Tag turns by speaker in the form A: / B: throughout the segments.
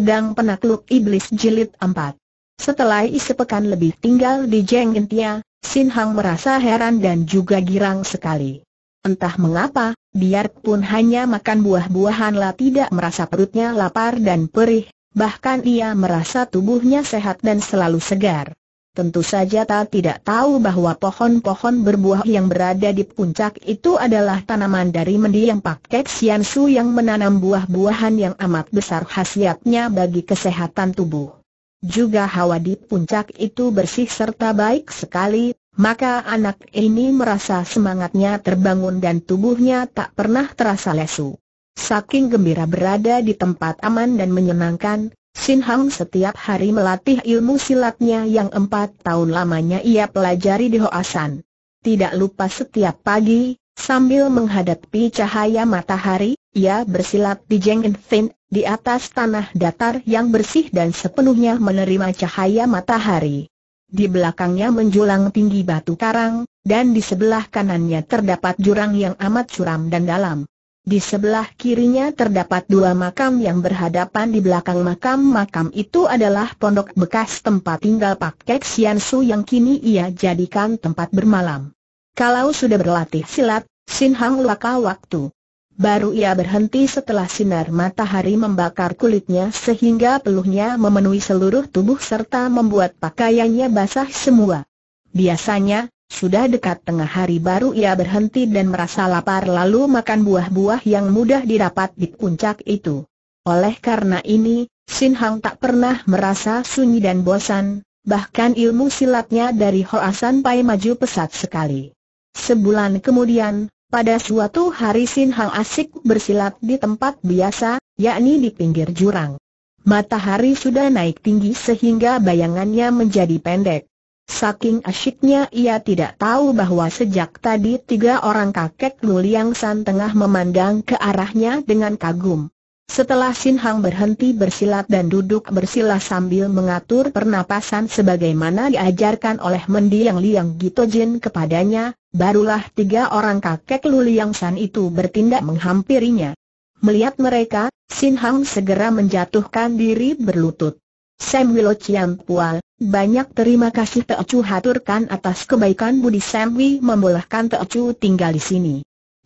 A: Pedang Penakluk Iblis Jilid 4 Setelah isepekan lebih tinggal di Jeng Sin Hang merasa heran dan juga girang sekali. Entah mengapa, biarpun hanya makan buah buahan lah tidak merasa perutnya lapar dan perih, bahkan ia merasa tubuhnya sehat dan selalu segar. Tentu saja tak tidak tahu bahwa pohon-pohon berbuah yang berada di puncak itu adalah tanaman dari mendiang Pak Sian Su yang menanam buah-buahan yang amat besar khasiatnya bagi kesehatan tubuh. Juga hawa di puncak itu bersih serta baik sekali, maka anak ini merasa semangatnya terbangun dan tubuhnya tak pernah terasa lesu. Saking gembira berada di tempat aman dan menyenangkan, Sin Hang setiap hari melatih ilmu silatnya yang empat tahun lamanya ia pelajari di Hoasan. Tidak lupa setiap pagi, sambil menghadapi cahaya matahari, ia bersilat di Jengin Fin, di atas tanah datar yang bersih dan sepenuhnya menerima cahaya matahari. Di belakangnya menjulang tinggi batu karang, dan di sebelah kanannya terdapat jurang yang amat curam dan dalam. Di sebelah kirinya terdapat dua makam yang berhadapan di belakang makam-makam itu adalah pondok bekas tempat tinggal Pak Kek Sian Su yang kini ia jadikan tempat bermalam. Kalau sudah berlatih silat, Sin Hang laka waktu. Baru ia berhenti setelah sinar matahari membakar kulitnya sehingga peluhnya memenuhi seluruh tubuh serta membuat pakaiannya basah semua. Biasanya, sudah dekat tengah hari baru ia berhenti dan merasa lapar lalu makan buah-buah yang mudah didapat di puncak itu. Oleh karena ini, Sin Hang tak pernah merasa sunyi dan bosan, bahkan ilmu silatnya dari Hoa San Pai maju pesat sekali. Sebulan kemudian, pada suatu hari Sin Hang asik bersilat di tempat biasa, yakni di pinggir jurang. Matahari sudah naik tinggi sehingga bayangannya menjadi pendek. Saking asyiknya ia tidak tahu bahwa sejak tadi tiga orang kakek Luliang San tengah memandang ke arahnya dengan kagum. Setelah Sin Hang berhenti bersilat dan duduk bersila sambil mengatur pernapasan sebagaimana diajarkan oleh mendiang Liang Gito Jin kepadanya, barulah tiga orang kakek Luliang San itu bertindak menghampirinya. Melihat mereka, Sin Hang segera menjatuhkan diri berlutut. Sam Wilo Pual banyak terima kasih Chu haturkan atas kebaikan Budi Samwi membolehkan Chu tinggal di sini.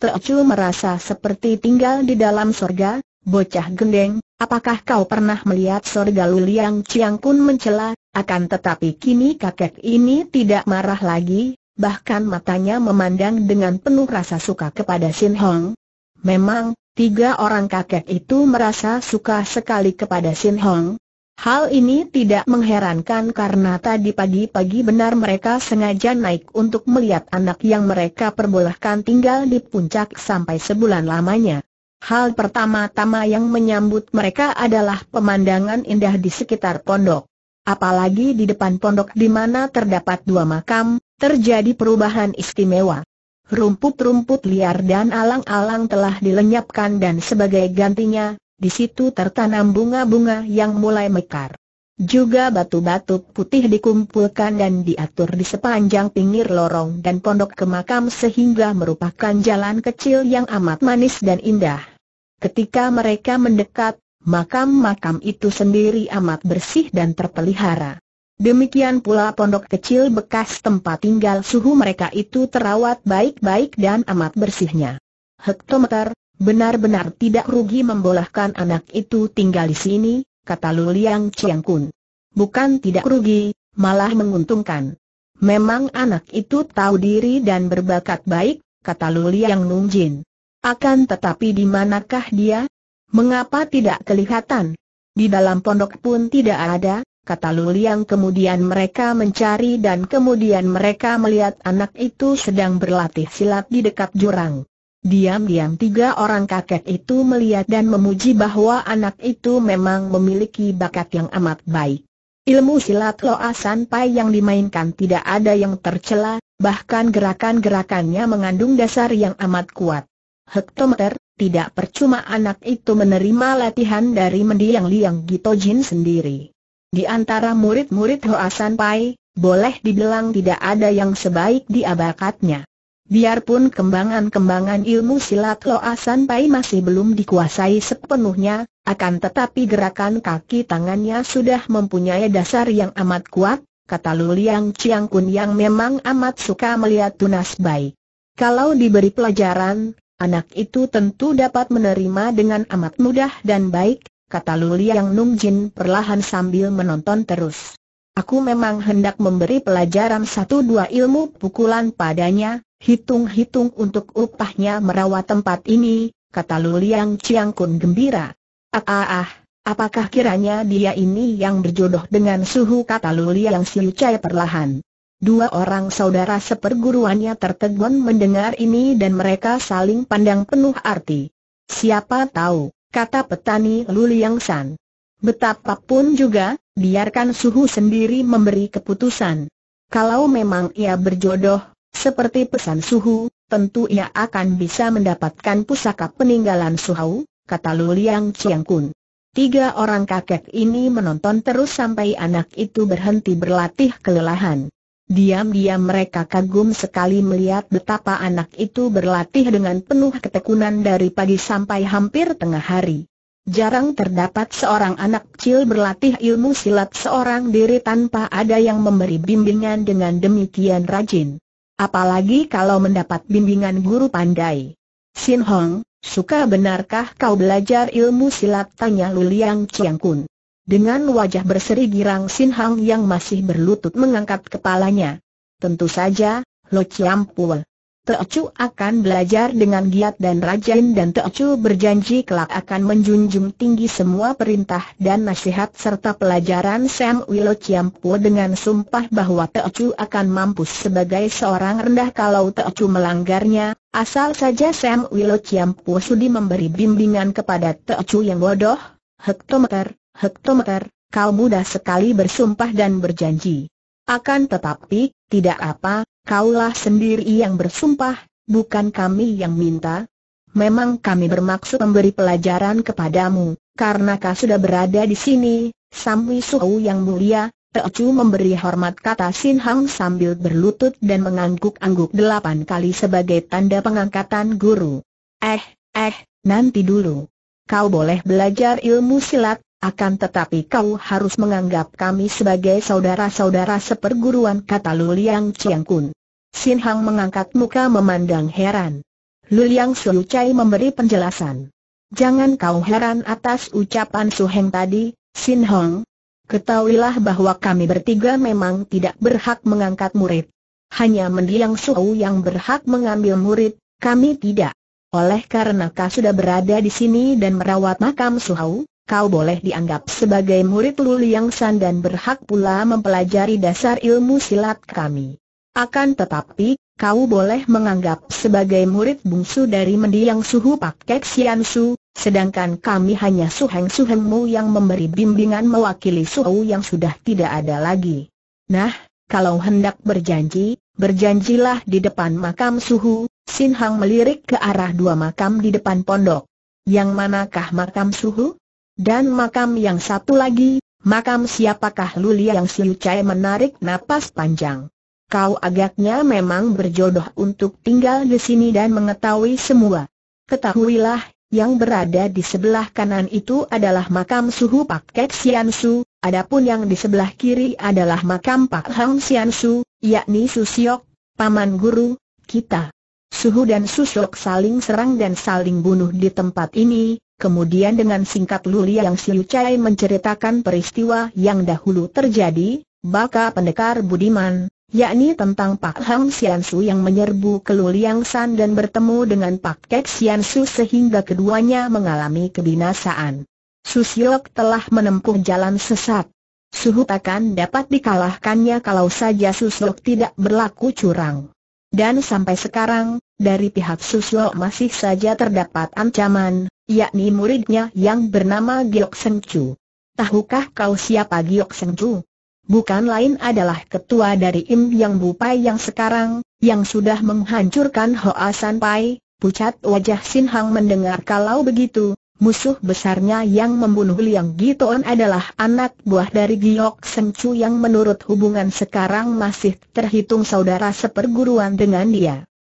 A: Chu merasa seperti tinggal di dalam sorga, bocah gendeng, apakah kau pernah melihat sorga Luliang Ciang pun mencela, akan tetapi kini kakek ini tidak marah lagi, bahkan matanya memandang dengan penuh rasa suka kepada Sin Hong. Memang, tiga orang kakek itu merasa suka sekali kepada Sin Hong, Hal ini tidak mengherankan karena tadi pagi-pagi benar mereka sengaja naik untuk melihat anak yang mereka perbolehkan tinggal di puncak sampai sebulan lamanya. Hal pertama-tama yang menyambut mereka adalah pemandangan indah di sekitar pondok. Apalagi di depan pondok di mana terdapat dua makam, terjadi perubahan istimewa. Rumput-rumput liar dan alang-alang telah dilenyapkan dan sebagai gantinya, di situ tertanam bunga-bunga yang mulai mekar. Juga batu-batu putih dikumpulkan dan diatur di sepanjang pinggir lorong dan pondok ke makam sehingga merupakan jalan kecil yang amat manis dan indah. Ketika mereka mendekat, makam-makam itu sendiri amat bersih dan terpelihara. Demikian pula pondok kecil bekas tempat tinggal suhu mereka itu terawat baik-baik dan amat bersihnya. Hektometer, Benar-benar tidak rugi membolehkan anak itu tinggal di sini, kata Luliang Liang Chiang Kun. Bukan tidak rugi, malah menguntungkan. Memang anak itu tahu diri dan berbakat baik, kata Luliang Liang Nung Jin. Akan tetapi di manakah dia? Mengapa tidak kelihatan? Di dalam pondok pun tidak ada, kata Luliang. kemudian mereka mencari dan kemudian mereka melihat anak itu sedang berlatih silat di dekat jurang. Diam-diam tiga orang kakek itu melihat dan memuji bahwa anak itu memang memiliki bakat yang amat baik. Ilmu silat Loa Sanpai yang dimainkan tidak ada yang tercela, bahkan gerakan-gerakannya mengandung dasar yang amat kuat. Hektometer, tidak percuma anak itu menerima latihan dari mendiang Liang Gito Jin sendiri. Di antara murid-murid Hoa pai, boleh dibilang tidak ada yang sebaik di abakatnya. Biarpun kembangan-kembangan ilmu silat Loasan Pai masih belum dikuasai sepenuhnya, akan tetapi gerakan kaki tangannya sudah mempunyai dasar yang amat kuat, kata Luliang Chiang yang memang amat suka melihat tunas baik. Kalau diberi pelajaran, anak itu tentu dapat menerima dengan amat mudah dan baik, kata Luliang Nung perlahan sambil menonton terus. Aku memang hendak memberi pelajaran satu dua ilmu pukulan padanya, hitung-hitung untuk upahnya merawat tempat ini, kata Luliang Ciangkun gembira. Ah ah ah, apakah kiranya dia ini yang berjodoh dengan suhu kata Luliang Siucai perlahan. Dua orang saudara seperguruannya tertegun mendengar ini dan mereka saling pandang penuh arti. Siapa tahu, kata petani Luliang San. Betapapun juga, biarkan suhu sendiri memberi keputusan. Kalau memang ia berjodoh, seperti pesan suhu, tentu ia akan bisa mendapatkan pusaka peninggalan suhu, kata Luliang Chiang Kun. Tiga orang kakek ini menonton terus sampai anak itu berhenti berlatih kelelahan. Diam-diam mereka kagum sekali melihat betapa anak itu berlatih dengan penuh ketekunan dari pagi sampai hampir tengah hari. Jarang terdapat seorang anak kecil berlatih ilmu silat seorang diri tanpa ada yang memberi bimbingan dengan demikian rajin. Apalagi kalau mendapat bimbingan guru pandai. Sin Hong, suka benarkah kau belajar ilmu silat? Tanya Luliang Chiang Kun. Dengan wajah berseri girang Sin Hong yang masih berlutut mengangkat kepalanya. Tentu saja, Lo Chiang Pul. Teocu akan belajar dengan giat dan rajin dan Teocu berjanji kelak akan menjunjung tinggi semua perintah dan nasihat serta pelajaran Sam Wilo Chiampo dengan sumpah bahwa Teocu akan mampus sebagai seorang rendah kalau Teocu melanggarnya, asal saja Sam Wilo Chiampo sudi memberi bimbingan kepada Teocu yang bodoh, hektometer, hektometer, kau mudah sekali bersumpah dan berjanji. Akan tetapi, tidak apa, kaulah sendiri yang bersumpah, bukan kami yang minta. Memang kami bermaksud memberi pelajaran kepadamu, karena kau sudah berada di sini, Samwi Suhu yang mulia, Teocu memberi hormat kata Sin Hang sambil berlutut dan mengangguk-angguk delapan kali sebagai tanda pengangkatan guru. Eh, eh, nanti dulu. Kau boleh belajar ilmu silat, akan tetapi kau harus menganggap kami sebagai saudara-saudara seperguruan kata Luliang Chiang Kun. Sin Hang mengangkat muka memandang heran. Luliang Su Chai memberi penjelasan. Jangan kau heran atas ucapan Su Heng tadi, Sin Hang. Ketahuilah bahwa kami bertiga memang tidak berhak mengangkat murid. Hanya mendiang Suhu yang berhak mengambil murid, kami tidak. Oleh karena kau sudah berada di sini dan merawat makam Suhu, kau boleh dianggap sebagai murid Luliang yang San dan berhak pula mempelajari dasar ilmu silat kami. Akan tetapi, kau boleh menganggap sebagai murid bungsu dari mendiang suhu Kek Sian Su, sedangkan kami hanya suheng-suhengmu yang memberi bimbingan mewakili suhu yang sudah tidak ada lagi. Nah, kalau hendak berjanji, berjanjilah di depan makam suhu, Sin Hang melirik ke arah dua makam di depan pondok. Yang manakah makam suhu? Dan makam yang satu lagi, makam siapakah yang Siu Chai menarik napas panjang. Kau agaknya memang berjodoh untuk tinggal di sini dan mengetahui semua. Ketahuilah, yang berada di sebelah kanan itu adalah makam Suhu Pak Kek Sian Su, adapun yang di sebelah kiri adalah makam Pak Hang Sian Su, yakni Susiok, Paman Guru, kita. Suhu dan Susiok saling serang dan saling bunuh di tempat ini, Kemudian dengan singkat Luli yang Siu Chai menceritakan peristiwa yang dahulu terjadi, baka pendekar Budiman, yakni tentang Pak Hang Sian Su yang menyerbu ke Yang San dan bertemu dengan Pak Kek Sian Su sehingga keduanya mengalami kebinasaan. Susiok telah menempuh jalan sesat. Suhu takkan dapat dikalahkannya kalau saja Susiok tidak berlaku curang. Dan sampai sekarang, dari pihak Susiok masih saja terdapat ancaman, yakni muridnya yang bernama Giok Seng Chu. Tahukah kau siapa Giok Seng Chu? Bukan lain adalah ketua dari Im Yang Bupai yang sekarang, yang sudah menghancurkan Hoa San Pai, pucat wajah Sin Hang mendengar kalau begitu, musuh besarnya yang membunuh Liang Gitoan adalah anak buah dari Giok Seng Chu yang menurut hubungan sekarang masih terhitung saudara seperguruan dengan dia.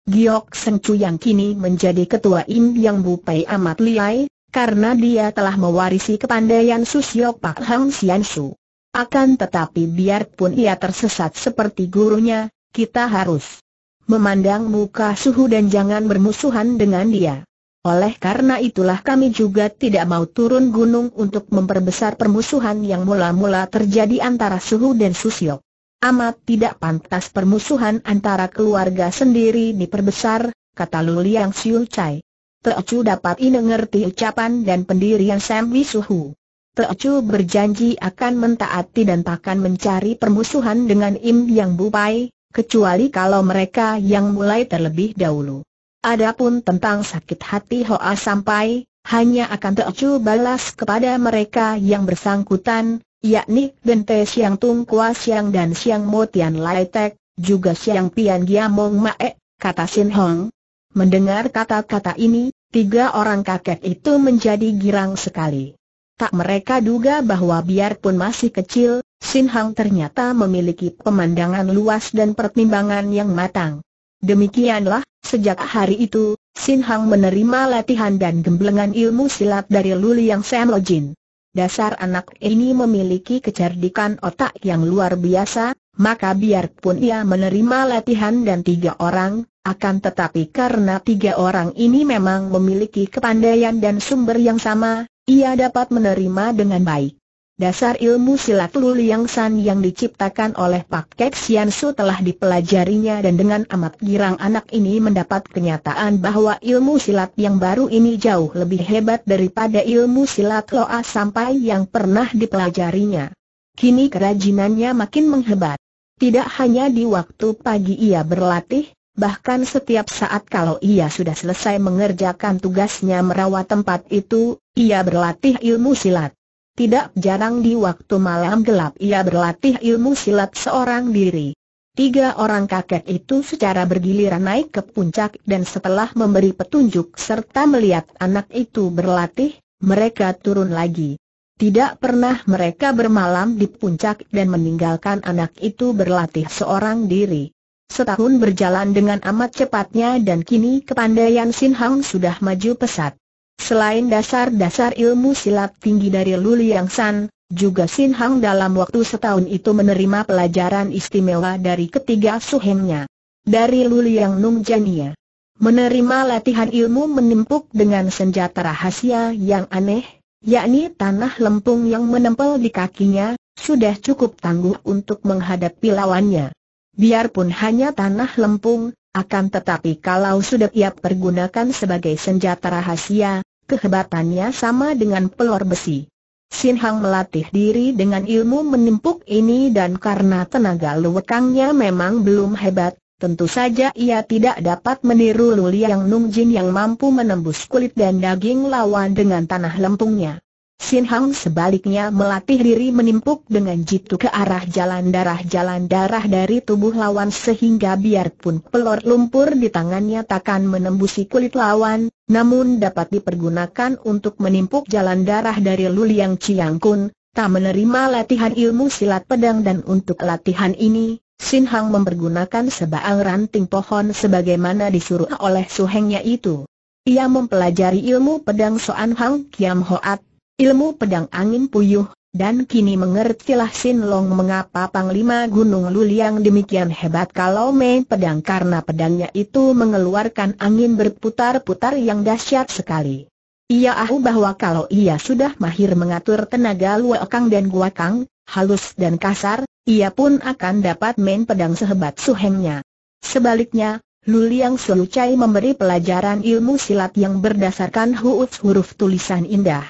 A: Giok Sencu yang kini menjadi ketua Im Yang Bupai amat liai, karena dia telah mewarisi kepandaian Susyok Pak Hang Sian Su. Akan tetapi biarpun ia tersesat seperti gurunya, kita harus memandang muka suhu dan jangan bermusuhan dengan dia. Oleh karena itulah kami juga tidak mau turun gunung untuk memperbesar permusuhan yang mula-mula terjadi antara Suhu dan Susyok. Amat tidak pantas permusuhan antara keluarga sendiri diperbesar, kata Luliang Siu Chai. Teocu dapat inengerti ucapan dan pendirian Sam Wisuhu. Teocu berjanji akan mentaati dan takkan mencari permusuhan dengan Im Yang Bupai, kecuali kalau mereka yang mulai terlebih dahulu. Adapun tentang sakit hati Hoa sampai, hanya akan Teocu balas kepada mereka yang bersangkutan, yakni Bente Siang Tung Kua Siang dan Siang Tian Lai Tek, juga Siang Pian Giamong Mae, kata Sin Hong. Mendengar kata-kata ini, tiga orang kakek itu menjadi girang sekali. Tak mereka duga bahwa biarpun masih kecil, Sin Hang ternyata memiliki pemandangan luas dan pertimbangan yang matang. Demikianlah, sejak hari itu, Sin Hang menerima latihan dan gemblengan ilmu silat dari Luli Yang Sam Jin dasar anak ini memiliki kecerdikan otak yang luar biasa, maka biarpun ia menerima latihan dan tiga orang, akan tetapi karena tiga orang ini memang memiliki kepandaian dan sumber yang sama, ia dapat menerima dengan baik. Dasar ilmu silat Lu Liang San yang diciptakan oleh Pak Kek Sian Su telah dipelajarinya dan dengan amat girang anak ini mendapat kenyataan bahwa ilmu silat yang baru ini jauh lebih hebat daripada ilmu silat Loa sampai yang pernah dipelajarinya. Kini kerajinannya makin menghebat. Tidak hanya di waktu pagi ia berlatih, bahkan setiap saat kalau ia sudah selesai mengerjakan tugasnya merawat tempat itu, ia berlatih ilmu silat. Tidak jarang di waktu malam gelap ia berlatih ilmu silat seorang diri. Tiga orang kakek itu secara bergiliran naik ke puncak dan setelah memberi petunjuk serta melihat anak itu berlatih, mereka turun lagi. Tidak pernah mereka bermalam di puncak dan meninggalkan anak itu berlatih seorang diri. Setahun berjalan dengan amat cepatnya dan kini kepandaian Sin Hang sudah maju pesat. Selain dasar-dasar ilmu silat tinggi dari Lu Liang San, juga Sin Hang dalam waktu setahun itu menerima pelajaran istimewa dari ketiga suhengnya. Dari Luliang Nung Jania. Menerima latihan ilmu menimpuk dengan senjata rahasia yang aneh, yakni tanah lempung yang menempel di kakinya, sudah cukup tangguh untuk menghadapi lawannya. Biarpun hanya tanah lempung, akan tetapi kalau sudah ia pergunakan sebagai senjata rahasia, kehebatannya sama dengan pelor besi. Sin Hang melatih diri dengan ilmu menimpuk ini dan karena tenaga luwekangnya memang belum hebat, tentu saja ia tidak dapat meniru Lu Liang Nung Jin yang mampu menembus kulit dan daging lawan dengan tanah lempungnya. Sin Hang sebaliknya melatih diri menimpuk dengan jitu ke arah jalan darah-jalan darah dari tubuh lawan sehingga biarpun pelor lumpur di tangannya takkan menembusi kulit lawan, namun dapat dipergunakan untuk menimpuk jalan darah dari Luliang Chiang Kun, tak menerima latihan ilmu silat pedang dan untuk latihan ini, Sin Hang mempergunakan sebaang ranting pohon sebagaimana disuruh oleh suhengnya itu. Ia mempelajari ilmu pedang Soan Hang Kiam Hoat ilmu pedang angin puyuh, dan kini mengertilah Sin Long mengapa Panglima Gunung Luliang demikian hebat kalau main pedang karena pedangnya itu mengeluarkan angin berputar-putar yang dahsyat sekali. Ia ahu bahwa kalau ia sudah mahir mengatur tenaga luakang dan guakang, halus dan kasar, ia pun akan dapat main pedang sehebat suhengnya. Sebaliknya, Luliang Sulucai memberi pelajaran ilmu silat yang berdasarkan huruf-huruf tulisan indah.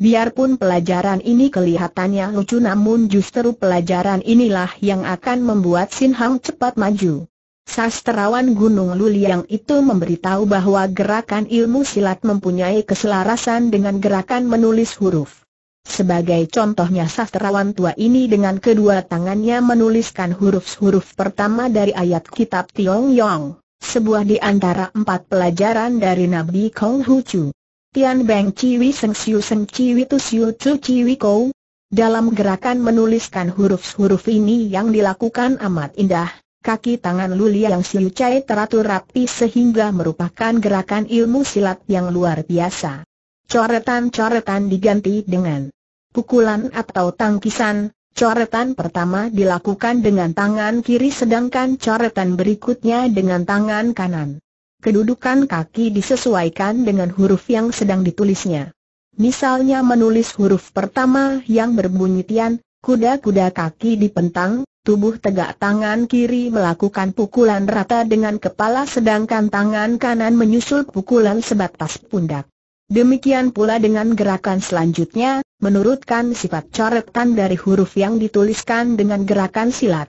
A: Biarpun pelajaran ini kelihatannya lucu namun justru pelajaran inilah yang akan membuat Sin Hang cepat maju. Sastrawan Gunung Luliang itu memberitahu bahwa gerakan ilmu silat mempunyai keselarasan dengan gerakan menulis huruf. Sebagai contohnya sastrawan tua ini dengan kedua tangannya menuliskan huruf-huruf pertama dari ayat kitab Tiong Yong, sebuah di antara empat pelajaran dari Nabi Kong Hu Chu. Tian Beng Ciwi Seng Siu Seng Ciwi Tu Siu Chu Ciwi Kou. Dalam gerakan menuliskan huruf-huruf ini yang dilakukan amat indah, kaki tangan Lulia yang Siu Chai teratur rapi sehingga merupakan gerakan ilmu silat yang luar biasa. Coretan-coretan diganti dengan pukulan atau tangkisan, Coretan pertama dilakukan dengan tangan kiri sedangkan coretan berikutnya dengan tangan kanan kedudukan kaki disesuaikan dengan huruf yang sedang ditulisnya. Misalnya menulis huruf pertama yang berbunyi tian, kuda-kuda kaki dipentang, tubuh tegak tangan kiri melakukan pukulan rata dengan kepala sedangkan tangan kanan menyusul pukulan sebatas pundak. Demikian pula dengan gerakan selanjutnya, menurutkan sifat coretan dari huruf yang dituliskan dengan gerakan silat.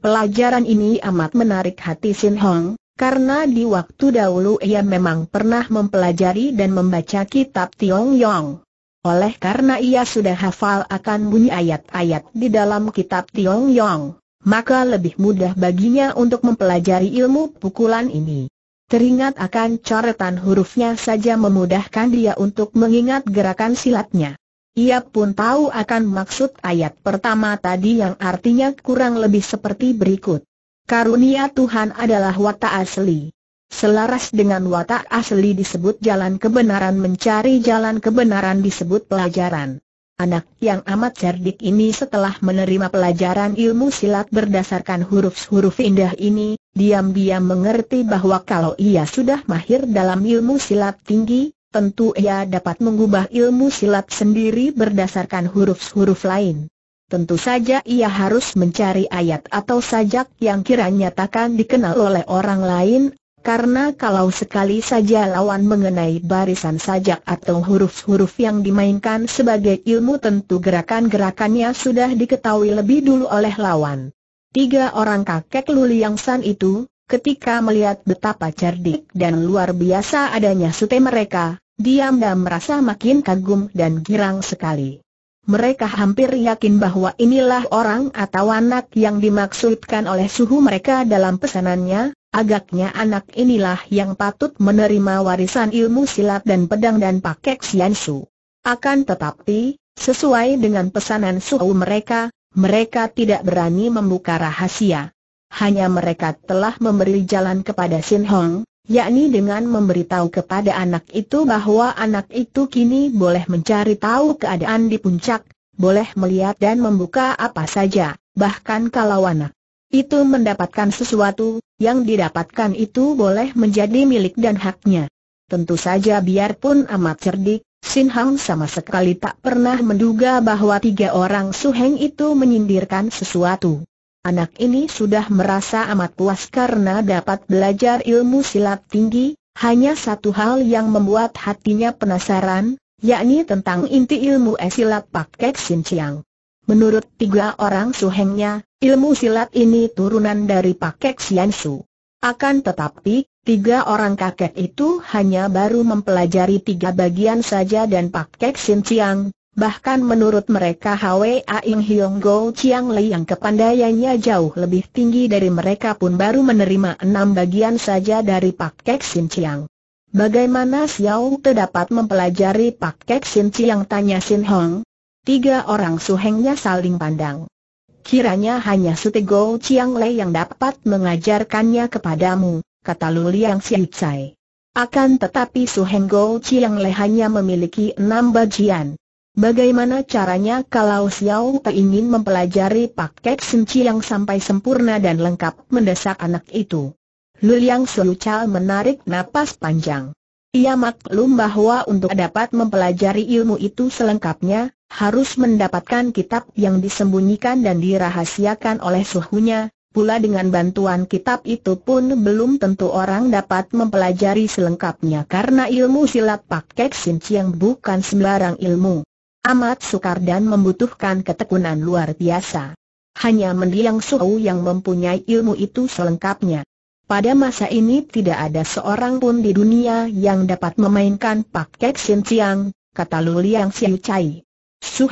A: Pelajaran ini amat menarik hati Sin Hong, karena di waktu dahulu ia memang pernah mempelajari dan membaca kitab Tiong Yong. Oleh karena ia sudah hafal akan bunyi ayat-ayat di dalam kitab Tiong Yong, maka lebih mudah baginya untuk mempelajari ilmu pukulan ini. Teringat akan coretan hurufnya saja memudahkan dia untuk mengingat gerakan silatnya. Ia pun tahu akan maksud ayat pertama tadi yang artinya kurang lebih seperti berikut. Karunia Tuhan adalah watak asli. Selaras dengan watak asli disebut jalan kebenaran mencari jalan kebenaran disebut pelajaran. Anak yang amat cerdik ini setelah menerima pelajaran ilmu silat berdasarkan huruf-huruf indah ini, diam-diam mengerti bahwa kalau ia sudah mahir dalam ilmu silat tinggi, tentu ia dapat mengubah ilmu silat sendiri berdasarkan huruf-huruf lain. Tentu saja ia harus mencari ayat atau sajak yang kiranya takkan dikenal oleh orang lain, karena kalau sekali saja lawan mengenai barisan sajak atau huruf-huruf yang dimainkan sebagai ilmu tentu gerakan-gerakannya sudah diketahui lebih dulu oleh lawan. Tiga orang kakek Luli yang san itu, ketika melihat betapa cerdik dan luar biasa adanya sute mereka, diam-diam merasa makin kagum dan girang sekali mereka hampir yakin bahwa inilah orang atau anak yang dimaksudkan oleh suhu mereka dalam pesanannya, agaknya anak inilah yang patut menerima warisan ilmu silat dan pedang dan pakek siansu. Akan tetapi, sesuai dengan pesanan suhu mereka, mereka tidak berani membuka rahasia. Hanya mereka telah memberi jalan kepada Sin Hong, yakni dengan memberitahu kepada anak itu bahwa anak itu kini boleh mencari tahu keadaan di puncak, boleh melihat dan membuka apa saja, bahkan kalau anak itu mendapatkan sesuatu, yang didapatkan itu boleh menjadi milik dan haknya. Tentu saja biarpun amat cerdik, Sin Hang sama sekali tak pernah menduga bahwa tiga orang suheng itu menyindirkan sesuatu. Anak ini sudah merasa amat puas karena dapat belajar ilmu silat tinggi, hanya satu hal yang membuat hatinya penasaran, yakni tentang inti ilmu esilat paket Sin Chiang. Menurut tiga orang suhengnya, ilmu silat ini turunan dari paket Sian Su. Akan tetapi, tiga orang kakek itu hanya baru mempelajari tiga bagian saja dan paket Sin Chiang Bahkan menurut mereka Hwa Ing Hiong Go Chiang Lei yang kepandaiannya jauh lebih tinggi dari mereka pun baru menerima enam bagian saja dari Pak Kek Sin Chiang. Bagaimana Xiao Te dapat mempelajari Pak Kek Sin Chiang tanya Sin Hong? Tiga orang suhengnya saling pandang. Kiranya hanya Sute Go Chiang Lei yang dapat mengajarkannya kepadamu, kata Luliang Siu Tsai. Akan tetapi Suheng Go Chiang Lei hanya memiliki enam bagian. Bagaimana caranya kalau Xiao Te ingin mempelajari paket senci yang sampai sempurna dan lengkap mendesak anak itu? Luliang Yang Solucal menarik napas panjang. Ia maklum bahwa untuk dapat mempelajari ilmu itu selengkapnya, harus mendapatkan kitab yang disembunyikan dan dirahasiakan oleh suhunya, pula dengan bantuan kitab itu pun belum tentu orang dapat mempelajari selengkapnya karena ilmu silat paket sinci yang bukan sembarang ilmu amat sukar dan membutuhkan ketekunan luar biasa. Hanya mendiang Suhu yang mempunyai ilmu itu selengkapnya. Pada masa ini tidak ada seorang pun di dunia yang dapat memainkan Pak Kek Sin Chiang, kata Luliang Liang Xiu Chai. Su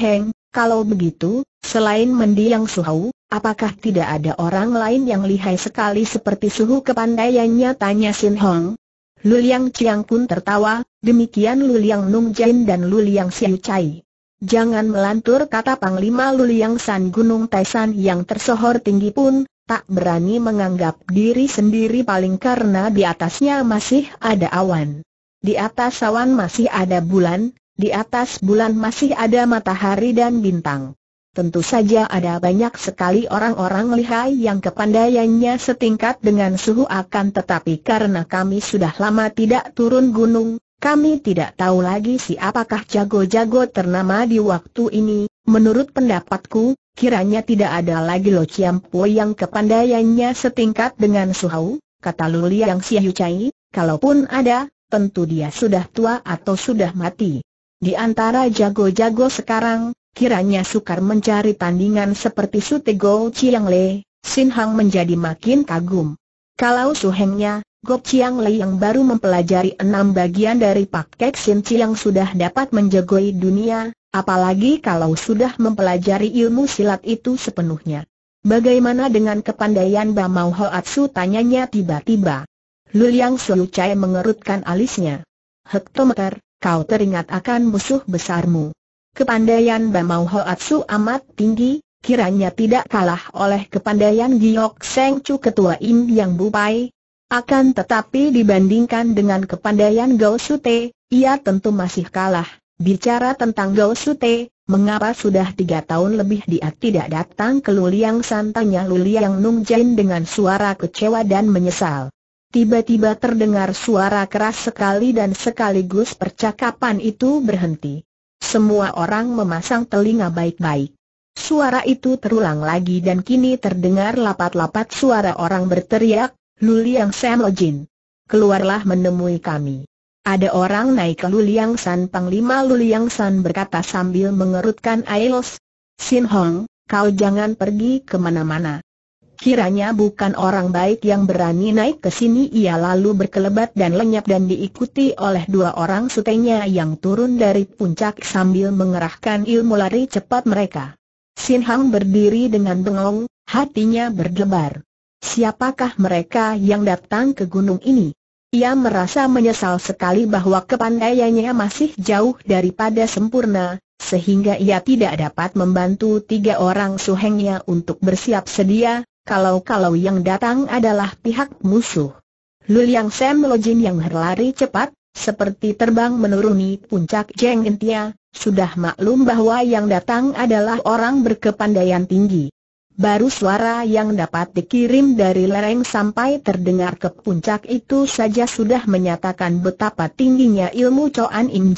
A: kalau begitu, selain mendiang Suhu, apakah tidak ada orang lain yang lihai sekali seperti Suhu kepandaiannya tanya Sin Hong? Luliang Liang Chiang pun tertawa, demikian Luliang Liang Nung Jin dan Luliang Liang Chai. Jangan melantur kata Panglima Luliang San Gunung Taisan yang tersohor tinggi pun, tak berani menganggap diri sendiri paling karena di atasnya masih ada awan. Di atas awan masih ada bulan, di atas bulan masih ada matahari dan bintang. Tentu saja ada banyak sekali orang-orang lihai yang kepandaiannya setingkat dengan suhu akan tetapi karena kami sudah lama tidak turun gunung, kami tidak tahu lagi siapakah jago-jago ternama di waktu ini, menurut pendapatku, kiranya tidak ada lagi Lo Chiam Po yang kepandaiannya setingkat dengan Su Hao, kata Lulia yang Siu Cai, kalaupun ada, tentu dia sudah tua atau sudah mati. Di antara jago-jago sekarang, kiranya sukar mencari tandingan seperti Su Tego Chiang Le, Sin Hang menjadi makin kagum. Kalau Su Hengnya, Gok Chiang Lei yang baru mempelajari enam bagian dari Pak Kek Sin yang sudah dapat menjagoi dunia, apalagi kalau sudah mempelajari ilmu silat itu sepenuhnya. Bagaimana dengan kepandaian Ho Atsu tanyanya tiba-tiba. Luliang Suyu Chai mengerutkan alisnya. Hektometer, kau teringat akan musuh besarmu. Kepandaian Ho Atsu amat tinggi, kiranya tidak kalah oleh kepandaian Giok Seng Chu Ketua Im Yang Bupai, akan tetapi dibandingkan dengan kepandaian Gao ia tentu masih kalah. Bicara tentang Gao mengapa sudah tiga tahun lebih dia tidak datang ke Luliang San? Tanya Luliang Nung Jain dengan suara kecewa dan menyesal. Tiba-tiba terdengar suara keras sekali dan sekaligus percakapan itu berhenti. Semua orang memasang telinga baik-baik. Suara itu terulang lagi dan kini terdengar lapat-lapat suara orang berteriak, Luliang Sam Keluarlah menemui kami. Ada orang naik ke Luliang San Panglima Luliang San berkata sambil mengerutkan alis. Sin Hong, kau jangan pergi kemana-mana. Kiranya bukan orang baik yang berani naik ke sini ia lalu berkelebat dan lenyap dan diikuti oleh dua orang sutenya yang turun dari puncak sambil mengerahkan ilmu lari cepat mereka. Sin Hang berdiri dengan bengong, hatinya berdebar. Siapakah mereka yang datang ke gunung ini? Ia merasa menyesal sekali bahwa kepandaiannya masih jauh daripada sempurna, sehingga ia tidak dapat membantu tiga orang suhengnya untuk bersiap sedia, kalau-kalau yang datang adalah pihak musuh. Luliang Sam Lojin yang berlari cepat, seperti terbang menuruni puncak Jeng Entia, sudah maklum bahwa yang datang adalah orang berkepandaian tinggi. Baru suara yang dapat dikirim dari lereng sampai terdengar ke puncak itu saja sudah menyatakan betapa tingginya ilmu Coan Im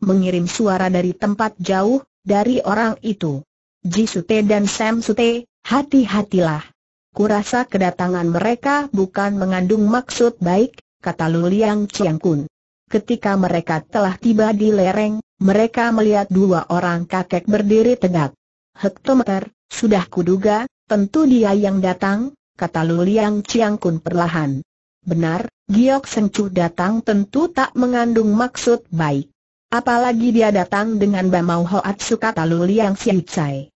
A: mengirim suara dari tempat jauh, dari orang itu. Ji Sute dan Sam Sute, hati-hatilah. Kurasa kedatangan mereka bukan mengandung maksud baik, kata Luliang Chiang Kun. Ketika mereka telah tiba di lereng, mereka melihat dua orang kakek berdiri tegak. Hektometer, sudah kuduga, tentu dia yang datang, kata Luliang Liang perlahan. Benar, Giok Sencu datang tentu tak mengandung maksud baik. Apalagi dia datang dengan Bamau Hoatsu kata Luliang Liang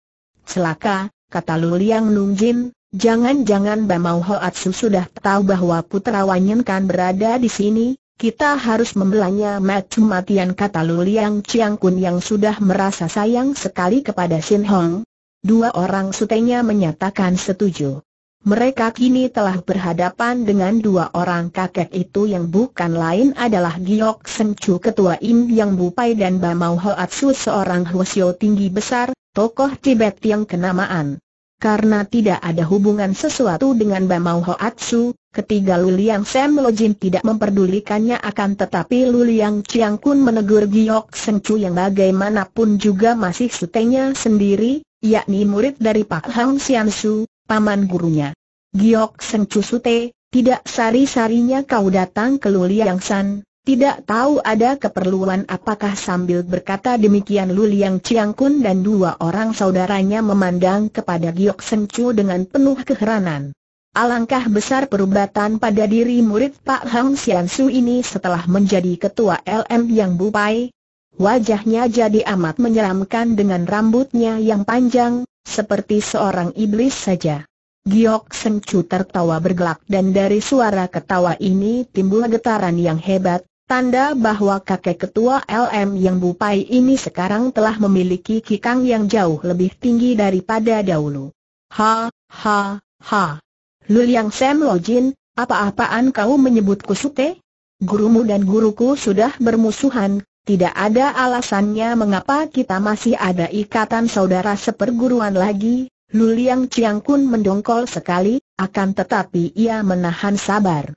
A: Celaka, kata Luliang Nungjin, jangan-jangan Bamau Hoatsu sudah tahu bahwa putra Wanyen kan berada di sini, kita harus membelanya mati-matian kata Luliang Liang yang sudah merasa sayang sekali kepada Shin Hong, Dua orang sutenya menyatakan setuju. Mereka kini telah berhadapan dengan dua orang kakek itu yang bukan lain adalah Giok Sencu Ketua Im Yang Bupai dan Bamau Hoatsu seorang Hwasyo tinggi besar, tokoh Tibet yang kenamaan. Karena tidak ada hubungan sesuatu dengan Bamau Hoatsu, ketiga Luliang Sam Lojin tidak memperdulikannya akan tetapi Luliang Chiang Kun menegur Giok Sencu yang bagaimanapun juga masih sutenya sendiri, yakni murid dari Pak Hang Sian paman gurunya. Giok Seng Cusute, tidak sari-sarinya kau datang ke Luliang San, tidak tahu ada keperluan apakah sambil berkata demikian Luliang Liang Kun dan dua orang saudaranya memandang kepada Giok Seng Chu dengan penuh keheranan. Alangkah besar perubatan pada diri murid Pak Hang Sian ini setelah menjadi ketua LM Yang Bupai, Wajahnya jadi amat menyeramkan dengan rambutnya yang panjang, seperti seorang iblis saja. Giok Sengcu tertawa bergelak dan dari suara ketawa ini timbul getaran yang hebat, tanda bahwa kakek ketua LM yang bupai ini sekarang telah memiliki kikang yang jauh lebih tinggi daripada dahulu. Ha, ha, ha. Luliang Sam Lojin, apa-apaan kau menyebutku sute? Gurumu dan guruku sudah bermusuhan, tidak ada alasannya mengapa kita masih ada ikatan saudara seperguruan lagi, Luliang Chiang Kun mendongkol sekali, akan tetapi ia menahan sabar.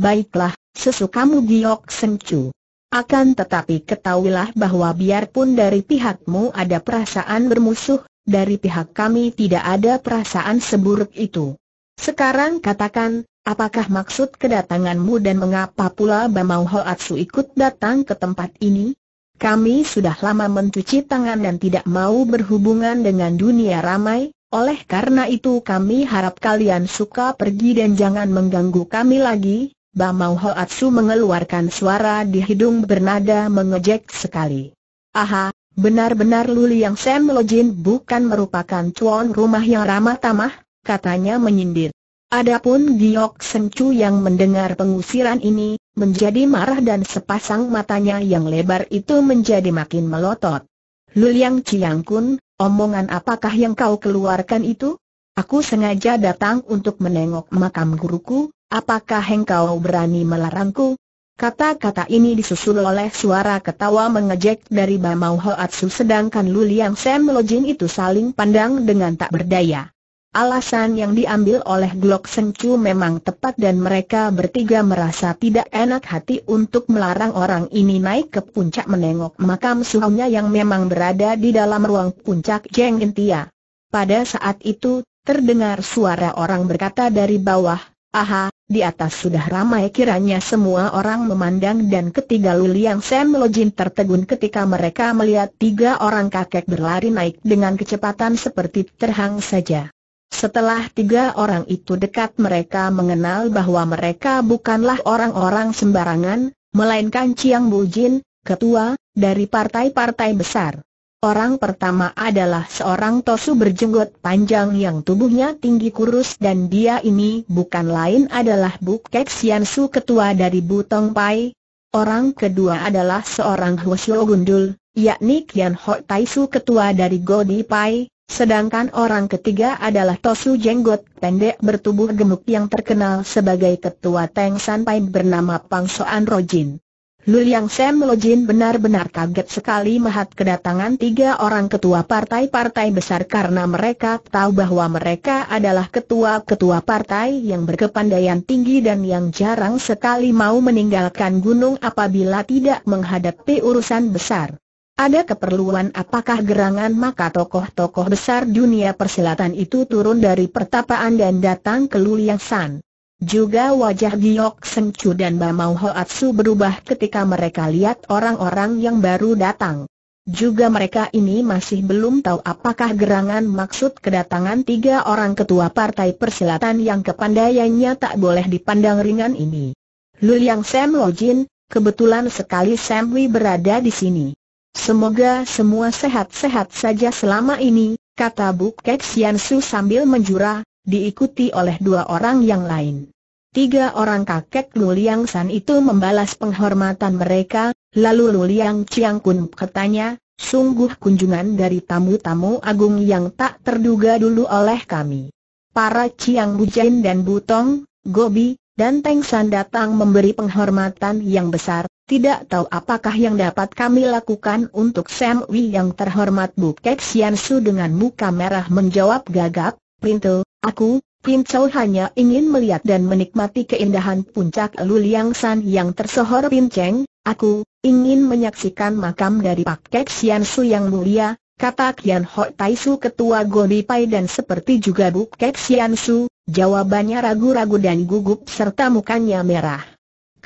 A: Baiklah, sesukamu Giok Sencu. Akan tetapi ketahuilah bahwa biarpun dari pihakmu ada perasaan bermusuh, dari pihak kami tidak ada perasaan seburuk itu. Sekarang katakan, Apakah maksud kedatanganmu dan mengapa pula Bamau Hoatsu ikut datang ke tempat ini? Kami sudah lama mencuci tangan dan tidak mau berhubungan dengan dunia ramai, oleh karena itu kami harap kalian suka pergi dan jangan mengganggu kami lagi. Bamau Hoatsu mengeluarkan suara di hidung bernada mengejek sekali. Aha, benar-benar Luli yang Sam Lojin bukan merupakan tuan rumah yang ramah tamah, katanya menyindir. Adapun Giok Sencu yang mendengar pengusiran ini, menjadi marah dan sepasang matanya yang lebar itu menjadi makin melotot. Luliang Kun, omongan apakah yang kau keluarkan itu? Aku sengaja datang untuk menengok makam guruku, apakah engkau berani melarangku? Kata-kata ini disusul oleh suara ketawa mengejek dari Bamau Hoatsu sedangkan Luliang Sam Lojin itu saling pandang dengan tak berdaya. Alasan yang diambil oleh Glock Sengcu memang tepat dan mereka bertiga merasa tidak enak hati untuk melarang orang ini naik ke puncak menengok makam suhunya yang memang berada di dalam ruang puncak Jeng Intia. Pada saat itu, terdengar suara orang berkata dari bawah, Aha, di atas sudah ramai kiranya semua orang memandang dan ketiga Luliang Sam Lojin tertegun ketika mereka melihat tiga orang kakek berlari naik dengan kecepatan seperti terhang saja. Setelah tiga orang itu dekat mereka mengenal bahwa mereka bukanlah orang-orang sembarangan, melainkan Chiang Bujin, ketua, dari partai-partai besar. Orang pertama adalah seorang tosu berjenggot panjang yang tubuhnya tinggi kurus dan dia ini bukan lain adalah Bu Kek Sian Su ketua dari Butong Pai. Orang kedua adalah seorang Hwasyo Gundul, yakni Kian Ho Tai Su ketua dari Godi Pai. Sedangkan orang ketiga adalah Tosu Jenggot pendek bertubuh gemuk yang terkenal sebagai ketua Teng Sanpai bernama Pang Soan Rojin. Luliang Sam Lojin benar-benar kaget sekali melihat kedatangan tiga orang ketua partai-partai besar karena mereka tahu bahwa mereka adalah ketua-ketua partai yang berkepandaian tinggi dan yang jarang sekali mau meninggalkan gunung apabila tidak menghadapi urusan besar. Ada keperluan apakah gerangan maka tokoh-tokoh besar dunia persilatan itu turun dari pertapaan dan datang ke Luliang San. Juga wajah Giok Seng Chu dan Bamau Hoatsu berubah ketika mereka lihat orang-orang yang baru datang. Juga mereka ini masih belum tahu apakah gerangan maksud kedatangan tiga orang ketua partai persilatan yang kepandaiannya tak boleh dipandang ringan ini. Luliang Sam Lojin, kebetulan sekali Sam Wei berada di sini. Semoga semua sehat-sehat saja selama ini, kata Buk Kek Sian Su sambil menjura, diikuti oleh dua orang yang lain. Tiga orang kakek Lu Liang San itu membalas penghormatan mereka, lalu Lu Liang Chiang Kun katanya, sungguh kunjungan dari tamu-tamu agung yang tak terduga dulu oleh kami. Para Chiang Bujain dan Butong, Gobi, dan Teng San datang memberi penghormatan yang besar, tidak tahu apakah yang dapat kami lakukan untuk Sam Wei yang terhormat Bu Sian Su dengan muka merah menjawab gagap, Pintu, aku, Pintu hanya ingin melihat dan menikmati keindahan puncak Luliang San yang tersohor Pinceng, aku, ingin menyaksikan makam dari Pak Kek Su yang mulia, kata Kian Ho Tai Su ketua Pai dan seperti juga Bu Sian Su, jawabannya ragu-ragu dan gugup serta mukanya merah.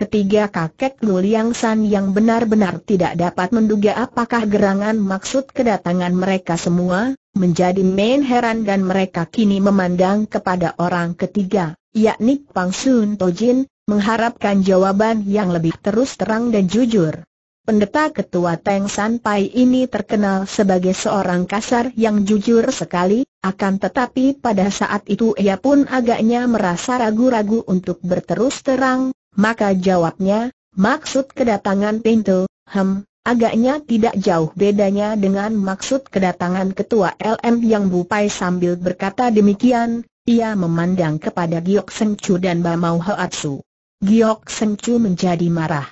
A: Ketiga kakek Luliang San yang benar-benar tidak dapat menduga apakah gerangan maksud kedatangan mereka semua, menjadi main heran dan mereka kini memandang kepada orang ketiga, yakni Pang Sun Tojin, mengharapkan jawaban yang lebih terus terang dan jujur. Pendeta ketua Teng San Pai ini terkenal sebagai seorang kasar yang jujur sekali, akan tetapi pada saat itu ia pun agaknya merasa ragu-ragu untuk berterus terang, maka jawabnya, maksud kedatangan pintu, hem, agaknya tidak jauh bedanya dengan maksud kedatangan ketua LM yang bupai sambil berkata demikian, ia memandang kepada Giok Sencu dan Bamau Hoatsu. Giok Sencu menjadi marah.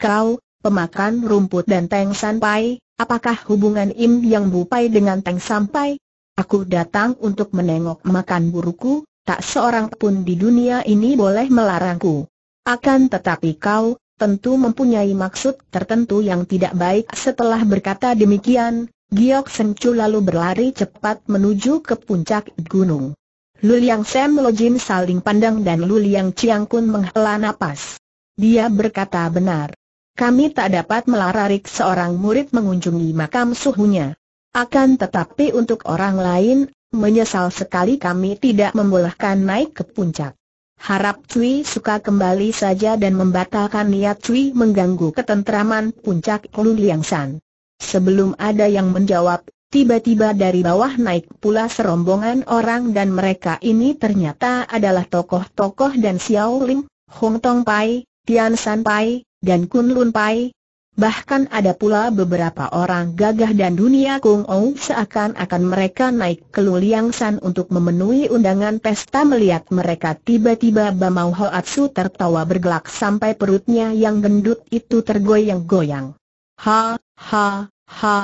A: Kau, pemakan rumput dan Teng Sampai, apakah hubungan Im yang bupai dengan Teng Sampai? Aku datang untuk menengok makan buruku, tak seorang pun di dunia ini boleh melarangku. Akan tetapi kau, tentu mempunyai maksud tertentu yang tidak baik setelah berkata demikian, Giok Sencu lalu berlari cepat menuju ke puncak gunung. Luliang Sam Lojin saling pandang dan Luliang Chiang Kun menghela napas. Dia berkata benar. Kami tak dapat melararik seorang murid mengunjungi makam suhunya. Akan tetapi untuk orang lain, menyesal sekali kami tidak membolehkan naik ke puncak. Harap Cui suka kembali saja dan membatalkan niat Cui mengganggu ketentraman puncak Lu Liang San. Sebelum ada yang menjawab, tiba-tiba dari bawah naik pula serombongan orang dan mereka ini ternyata adalah tokoh-tokoh dan Xiao Lim, Hong Tong Pai, Tian San Pai, dan Kun Lun Pai, Bahkan ada pula beberapa orang gagah dan dunia Kung Ou seakan-akan mereka naik ke Luliang San untuk memenuhi undangan pesta melihat mereka tiba-tiba Bamau Hoatsu tertawa bergelak sampai perutnya yang gendut itu tergoyang-goyang. Ha, ha, ha,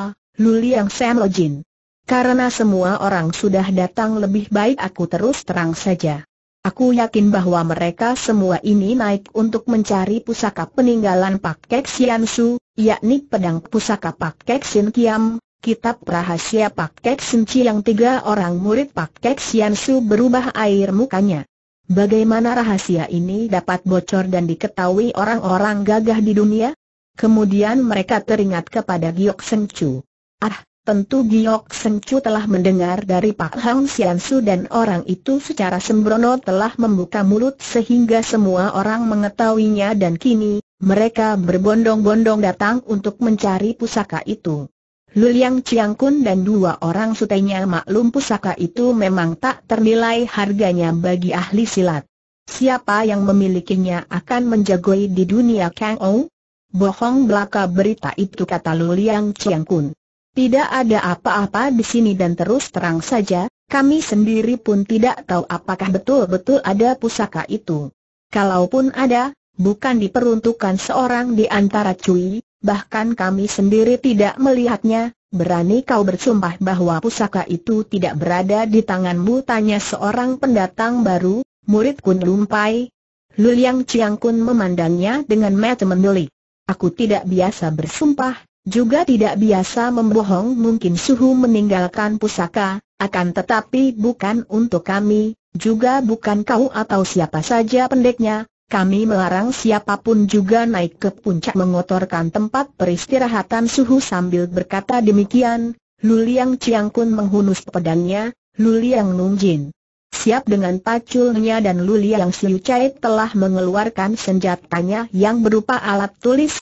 A: Luliang San Jin. Karena semua orang sudah datang lebih baik aku terus terang saja. Aku yakin bahwa mereka semua ini naik untuk mencari pusaka peninggalan Pak Kek Sian Su, yakni pedang pusaka Pak Kek Sin Kiam, kitab rahasia Pak Kek Sin yang tiga orang murid Pak Kek Sian Su berubah air mukanya. Bagaimana rahasia ini dapat bocor dan diketahui orang-orang gagah di dunia? Kemudian mereka teringat kepada Giok Seng Chu. Ah, Tentu Giok Sencu telah mendengar dari Pak Hang Siansu dan orang itu secara sembrono telah membuka mulut sehingga semua orang mengetahuinya dan kini, mereka berbondong-bondong datang untuk mencari pusaka itu. Luliang Ciangkun dan dua orang sutenya maklum pusaka itu memang tak ternilai harganya bagi ahli silat. Siapa yang memilikinya akan menjagoi di dunia Kang Ou? Bohong belaka berita itu kata Luliang Ciangkun. Tidak ada apa-apa di sini dan terus terang saja, kami sendiri pun tidak tahu apakah betul-betul ada pusaka itu. Kalaupun ada, bukan diperuntukkan seorang di antara cuy, bahkan kami sendiri tidak melihatnya, berani kau bersumpah bahwa pusaka itu tidak berada di tanganmu tanya seorang pendatang baru, murid Kun Lumpai. Luliang Chiang Kun memandangnya dengan mata mendelik. Aku tidak biasa bersumpah, juga tidak biasa membohong mungkin suhu meninggalkan pusaka, akan tetapi bukan untuk kami, juga bukan kau atau siapa saja pendeknya, kami melarang siapapun juga naik ke puncak mengotorkan tempat peristirahatan suhu sambil berkata demikian, Luliang Ciangkun menghunus pedangnya, Luliang Nungjin. Siap dengan paculnya dan Luliang Siucai telah mengeluarkan senjatanya yang berupa alat tulis,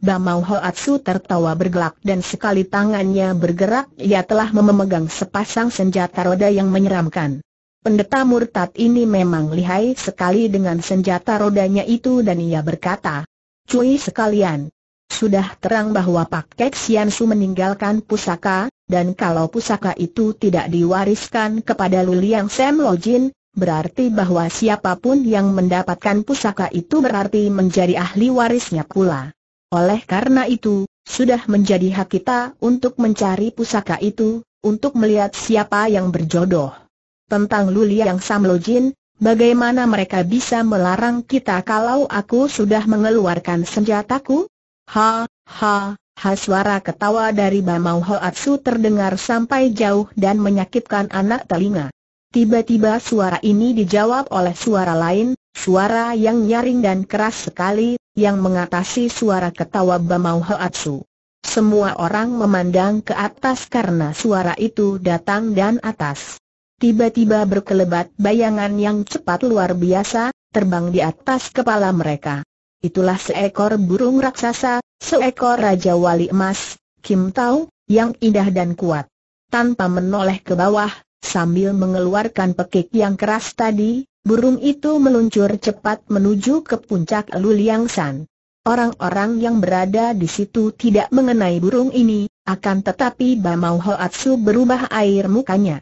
A: Bamau Hoatsu tertawa bergelak dan sekali tangannya bergerak ia telah memegang sepasang senjata roda yang menyeramkan. Pendeta murtad ini memang lihai sekali dengan senjata rodanya itu dan ia berkata, Cui sekalian, sudah terang bahwa Pak Kek Sian Su meninggalkan pusaka, dan kalau pusaka itu tidak diwariskan kepada Luliang Sam Jin, berarti bahwa siapapun yang mendapatkan pusaka itu berarti menjadi ahli warisnya pula. Oleh karena itu, sudah menjadi hak kita untuk mencari pusaka itu, untuk melihat siapa yang berjodoh. Tentang Luli yang Samlojin, bagaimana mereka bisa melarang kita kalau aku sudah mengeluarkan senjataku? Ha, ha, ha suara ketawa dari Bamau Hoatsu terdengar sampai jauh dan menyakitkan anak telinga. Tiba-tiba suara ini dijawab oleh suara lain, Suara yang nyaring dan keras sekali, yang mengatasi suara ketawa Bamau Hoatsu. Semua orang memandang ke atas karena suara itu datang dan atas. Tiba-tiba berkelebat bayangan yang cepat luar biasa, terbang di atas kepala mereka. Itulah seekor burung raksasa, seekor Raja Wali Emas, Kim Tau, yang indah dan kuat. Tanpa menoleh ke bawah, sambil mengeluarkan pekik yang keras tadi, Burung itu meluncur cepat menuju ke puncak Luliang San. Orang-orang yang berada di situ tidak mengenai burung ini, akan tetapi Bamau Hoatsu berubah air mukanya.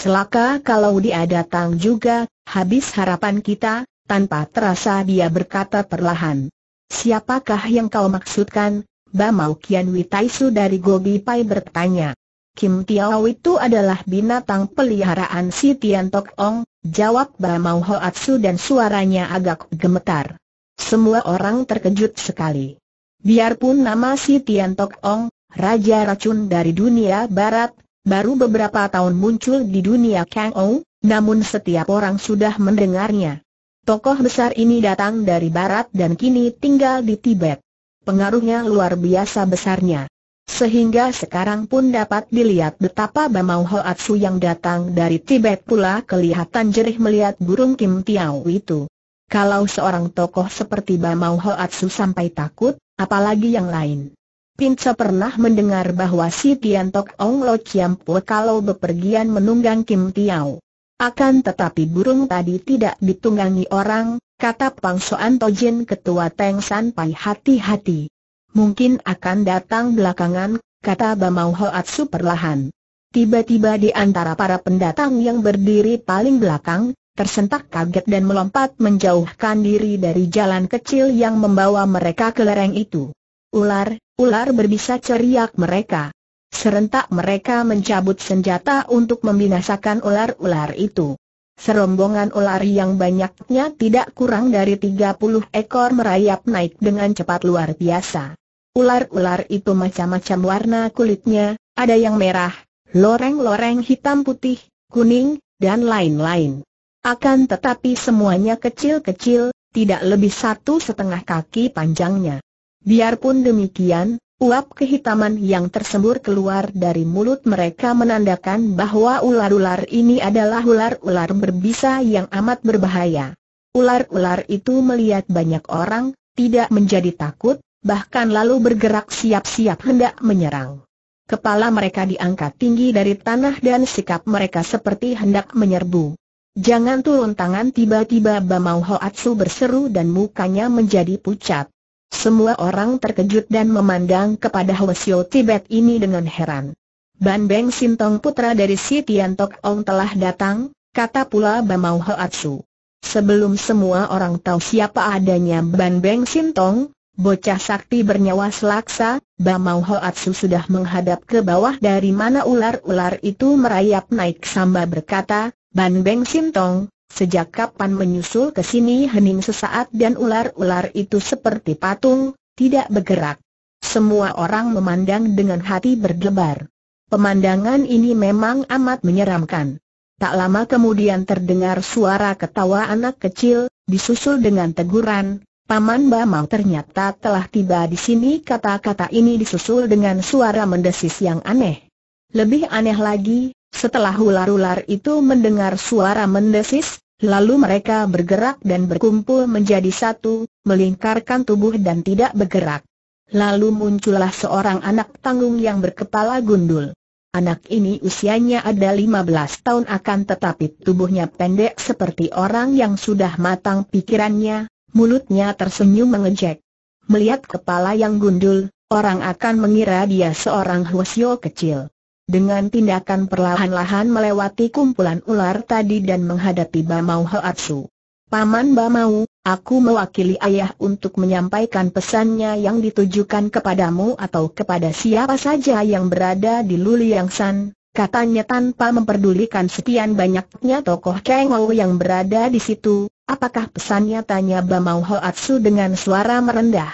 A: Celaka kalau dia datang juga, habis harapan kita, tanpa terasa dia berkata perlahan. Siapakah yang kau maksudkan? Bamau Kian Witaisu dari Gobi Pai bertanya. Kim Tiao itu adalah binatang peliharaan si Tian Tok Ong, jawab Bamau Hoatsu dan suaranya agak gemetar. Semua orang terkejut sekali. Biarpun nama si Tian Tok Ong, Raja Racun dari dunia barat, baru beberapa tahun muncul di dunia Kang Ong, namun setiap orang sudah mendengarnya. Tokoh besar ini datang dari barat dan kini tinggal di Tibet. Pengaruhnya luar biasa besarnya. Sehingga sekarang pun dapat dilihat betapa Bamau Hoatsu yang datang dari Tibet pula kelihatan jerih melihat burung Kim Tiao itu. Kalau seorang tokoh seperti Bamau Hoatsu sampai takut, apalagi yang lain. Pinca pernah mendengar bahwa si Tian Tok Ong Lo Chiam Po kalau bepergian menunggang Kim Tiao. Akan tetapi burung tadi tidak ditunggangi orang, kata Pang Soan Tojin ketua Teng San Pai hati-hati. Mungkin akan datang belakangan, kata Bamau Hoatsu perlahan. Tiba-tiba di antara para pendatang yang berdiri paling belakang, tersentak kaget dan melompat menjauhkan diri dari jalan kecil yang membawa mereka ke lereng itu. Ular, ular berbisa ceriak mereka. Serentak mereka mencabut senjata untuk membinasakan ular-ular itu. Serombongan ular yang banyaknya tidak kurang dari 30 ekor merayap naik dengan cepat luar biasa. Ular-ular itu macam-macam warna kulitnya, ada yang merah, loreng-loreng hitam putih, kuning, dan lain-lain. Akan tetapi semuanya kecil-kecil, tidak lebih satu setengah kaki panjangnya. Biarpun demikian, uap kehitaman yang tersembur keluar dari mulut mereka menandakan bahwa ular-ular ini adalah ular-ular berbisa yang amat berbahaya. Ular-ular itu melihat banyak orang, tidak menjadi takut, bahkan lalu bergerak siap-siap hendak menyerang. Kepala mereka diangkat tinggi dari tanah dan sikap mereka seperti hendak menyerbu. Jangan turun tangan tiba-tiba Bamau Hoatsu berseru dan mukanya menjadi pucat. Semua orang terkejut dan memandang kepada Hwasyo Tibet ini dengan heran. Ban Beng Sintong putra dari si Tian Tok Ong telah datang, kata pula Bamau Hoatsu. Sebelum semua orang tahu siapa adanya Ban Beng Sintong, Bocah sakti bernyawa selaksa, Bamau Hoatsu sudah menghadap ke bawah dari mana ular-ular itu merayap naik samba berkata, Ban Beng Sintong, sejak kapan menyusul ke sini hening sesaat dan ular-ular itu seperti patung, tidak bergerak. Semua orang memandang dengan hati berdebar. Pemandangan ini memang amat menyeramkan. Tak lama kemudian terdengar suara ketawa anak kecil, disusul dengan teguran, Paman Bamau ternyata telah tiba di sini kata-kata ini disusul dengan suara mendesis yang aneh. Lebih aneh lagi, setelah ular-ular itu mendengar suara mendesis, lalu mereka bergerak dan berkumpul menjadi satu, melingkarkan tubuh dan tidak bergerak. Lalu muncullah seorang anak tanggung yang berkepala gundul. Anak ini usianya ada 15 tahun akan tetapi tubuhnya pendek seperti orang yang sudah matang pikirannya, mulutnya tersenyum mengejek. Melihat kepala yang gundul, orang akan mengira dia seorang Huasyo kecil. Dengan tindakan perlahan-lahan melewati kumpulan ular tadi dan menghadapi Bamau Hoatsu. Paman Bamau, aku mewakili ayah untuk menyampaikan pesannya yang ditujukan kepadamu atau kepada siapa saja yang berada di Luliangsan. San, katanya tanpa memperdulikan sekian banyaknya tokoh Chengou yang berada di situ, apakah pesannya tanya Bamau Hoatsu dengan suara merendah.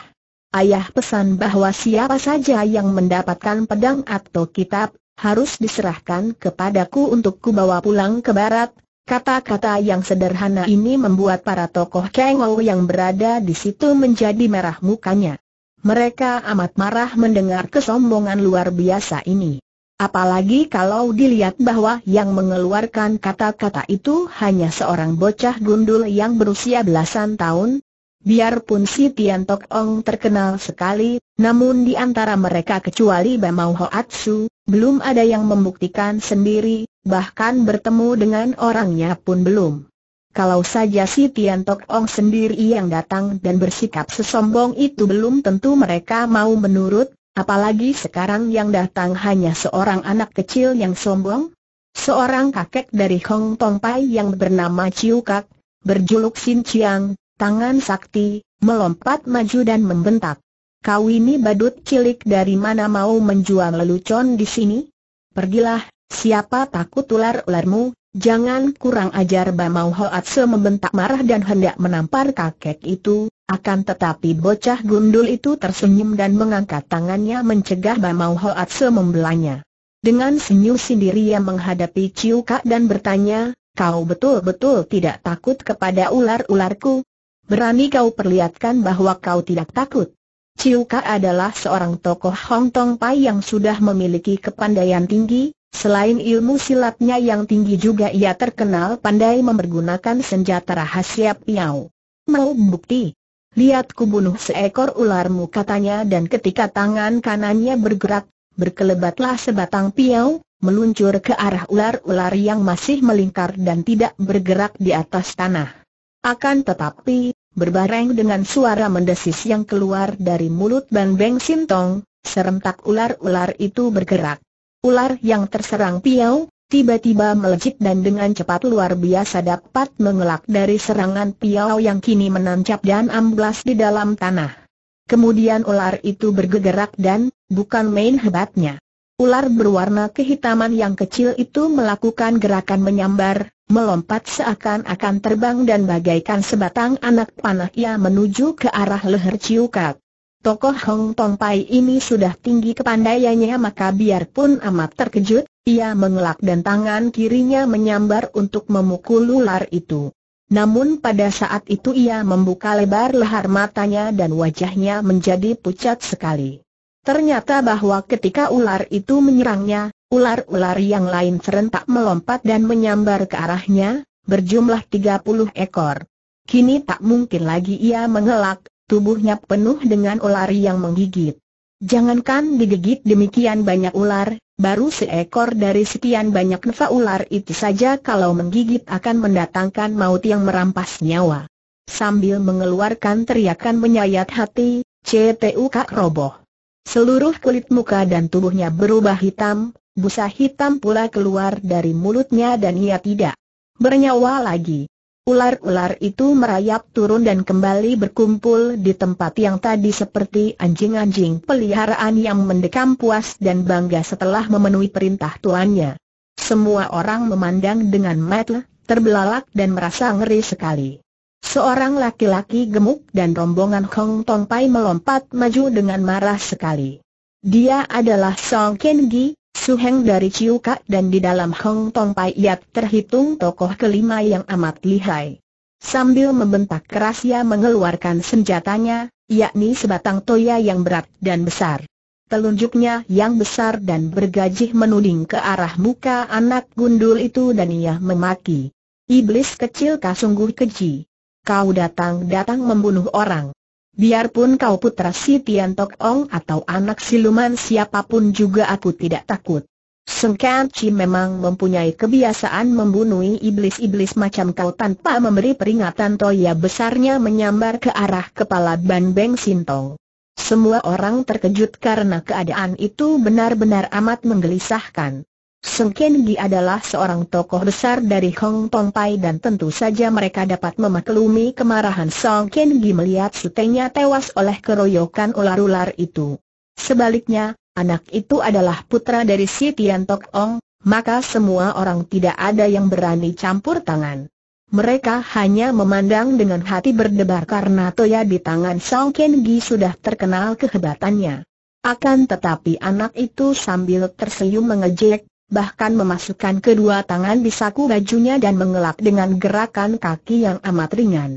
A: Ayah pesan bahwa siapa saja yang mendapatkan pedang atau kitab, harus diserahkan kepadaku untuk kubawa pulang ke barat. Kata-kata yang sederhana ini membuat para tokoh Chengou yang berada di situ menjadi merah mukanya. Mereka amat marah mendengar kesombongan luar biasa ini. Apalagi kalau dilihat bahwa yang mengeluarkan kata-kata itu hanya seorang bocah gundul yang berusia belasan tahun. Biarpun si Tian Tok Ong terkenal sekali, namun di antara mereka kecuali Bamau Hoatsu, belum ada yang membuktikan sendiri, bahkan bertemu dengan orangnya pun belum. Kalau saja si Tian Tok Ong sendiri yang datang dan bersikap sesombong itu belum tentu mereka mau menurut, Apalagi sekarang yang datang hanya seorang anak kecil yang sombong? Seorang kakek dari Hong Tong Pai yang bernama Chiu Kak, berjuluk Sin Chiang, tangan sakti, melompat maju dan membentak. Kau ini badut cilik dari mana mau menjual lelucon di sini? Pergilah, siapa takut ular-ularmu, jangan kurang ajar Bamau Hoatse membentak marah dan hendak menampar kakek itu, akan tetapi bocah gundul itu tersenyum dan mengangkat tangannya mencegah Bamau Hoatse membelanya. Dengan senyum sendiri ia menghadapi Ciu Kak dan bertanya, kau betul-betul tidak takut kepada ular-ularku? Berani kau perlihatkan bahwa kau tidak takut? Ciu Kak adalah seorang tokoh Hong Tong Pai yang sudah memiliki kepandaian tinggi, Selain ilmu silatnya yang tinggi juga ia terkenal pandai mempergunakan senjata rahasia Piau. Mau bukti? Lihat bunuh seekor ularmu katanya dan ketika tangan kanannya bergerak, berkelebatlah sebatang piau, meluncur ke arah ular-ular yang masih melingkar dan tidak bergerak di atas tanah. Akan tetapi, berbareng dengan suara mendesis yang keluar dari mulut Ban Beng Sintong, serentak ular-ular itu bergerak. Ular yang terserang piau, tiba-tiba melejit dan dengan cepat luar biasa dapat mengelak dari serangan piau yang kini menancap dan amblas di dalam tanah. Kemudian ular itu bergerak dan, bukan main hebatnya. Ular berwarna kehitaman yang kecil itu melakukan gerakan menyambar, melompat seakan-akan terbang dan bagaikan sebatang anak panah ia menuju ke arah leher Ciukat. Tokoh Hong Tong Pai ini sudah tinggi kepandaiannya maka biarpun amat terkejut, ia mengelak dan tangan kirinya menyambar untuk memukul ular itu. Namun pada saat itu ia membuka lebar lehar matanya dan wajahnya menjadi pucat sekali. Ternyata bahwa ketika ular itu menyerangnya, ular-ular yang lain serentak melompat dan menyambar ke arahnya, berjumlah 30 ekor. Kini tak mungkin lagi ia mengelak, tubuhnya penuh dengan ular yang menggigit. Jangankan digigit demikian banyak ular, Baru seekor dari sekian banyak neva ular itu saja kalau menggigit akan mendatangkan maut yang merampas nyawa. Sambil mengeluarkan teriakan menyayat hati, CTU Kak roboh. Seluruh kulit muka dan tubuhnya berubah hitam, busa hitam pula keluar dari mulutnya dan ia tidak bernyawa lagi. Ular-ular itu merayap turun dan kembali berkumpul di tempat yang tadi seperti anjing-anjing peliharaan yang mendekam puas dan bangga setelah memenuhi perintah tuannya. Semua orang memandang dengan mata terbelalak dan merasa ngeri sekali. Seorang laki-laki gemuk dan rombongan Hong Tong Pai melompat maju dengan marah sekali. Dia adalah Song Ken Gi, Suheng dari Ciuka dan di dalam Hong Tong Pai Yat terhitung tokoh kelima yang amat lihai. Sambil membentak keras ia mengeluarkan senjatanya, yakni sebatang toya yang berat dan besar. Telunjuknya yang besar dan bergajih menuding ke arah muka anak gundul itu dan ia memaki. Iblis kecil kau sungguh keji. Kau datang-datang membunuh orang. Biarpun kau putra si Tian Tok Ong atau anak siluman siapapun juga aku tidak takut. Sengkan Chi memang mempunyai kebiasaan membunuh iblis-iblis macam kau tanpa memberi peringatan toya besarnya menyambar ke arah kepala Ban Beng Sintong. Semua orang terkejut karena keadaan itu benar-benar amat menggelisahkan. Seng Ken Gi adalah seorang tokoh besar dari Hong Tong Pai dan tentu saja mereka dapat memaklumi kemarahan Song Ken Gi melihat sutenya tewas oleh keroyokan ular-ular itu. Sebaliknya, anak itu adalah putra dari si Tian Tok Ong, maka semua orang tidak ada yang berani campur tangan. Mereka hanya memandang dengan hati berdebar karena toya di tangan Song Ken Gi sudah terkenal kehebatannya. Akan tetapi anak itu sambil tersenyum mengejek, bahkan memasukkan kedua tangan di saku bajunya dan mengelap dengan gerakan kaki yang amat ringan.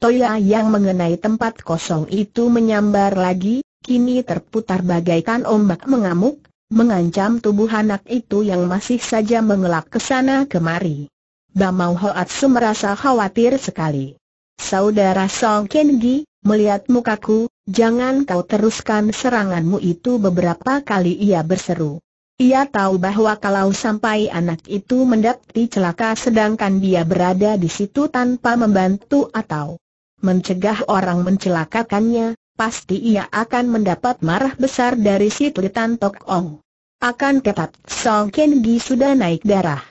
A: Toya yang mengenai tempat kosong itu menyambar lagi, kini terputar bagaikan ombak mengamuk, mengancam tubuh anak itu yang masih saja mengelap ke sana kemari. Bamau Hoatsu merasa khawatir sekali. Saudara Song Kengi, melihat mukaku, jangan kau teruskan seranganmu itu beberapa kali ia berseru. Ia tahu bahwa kalau sampai anak itu mendapati celaka sedangkan dia berada di situ tanpa membantu atau mencegah orang mencelakakannya, pasti ia akan mendapat marah besar dari si Tan Tok Ong. Akan tetap Song Ken Gi sudah naik darah.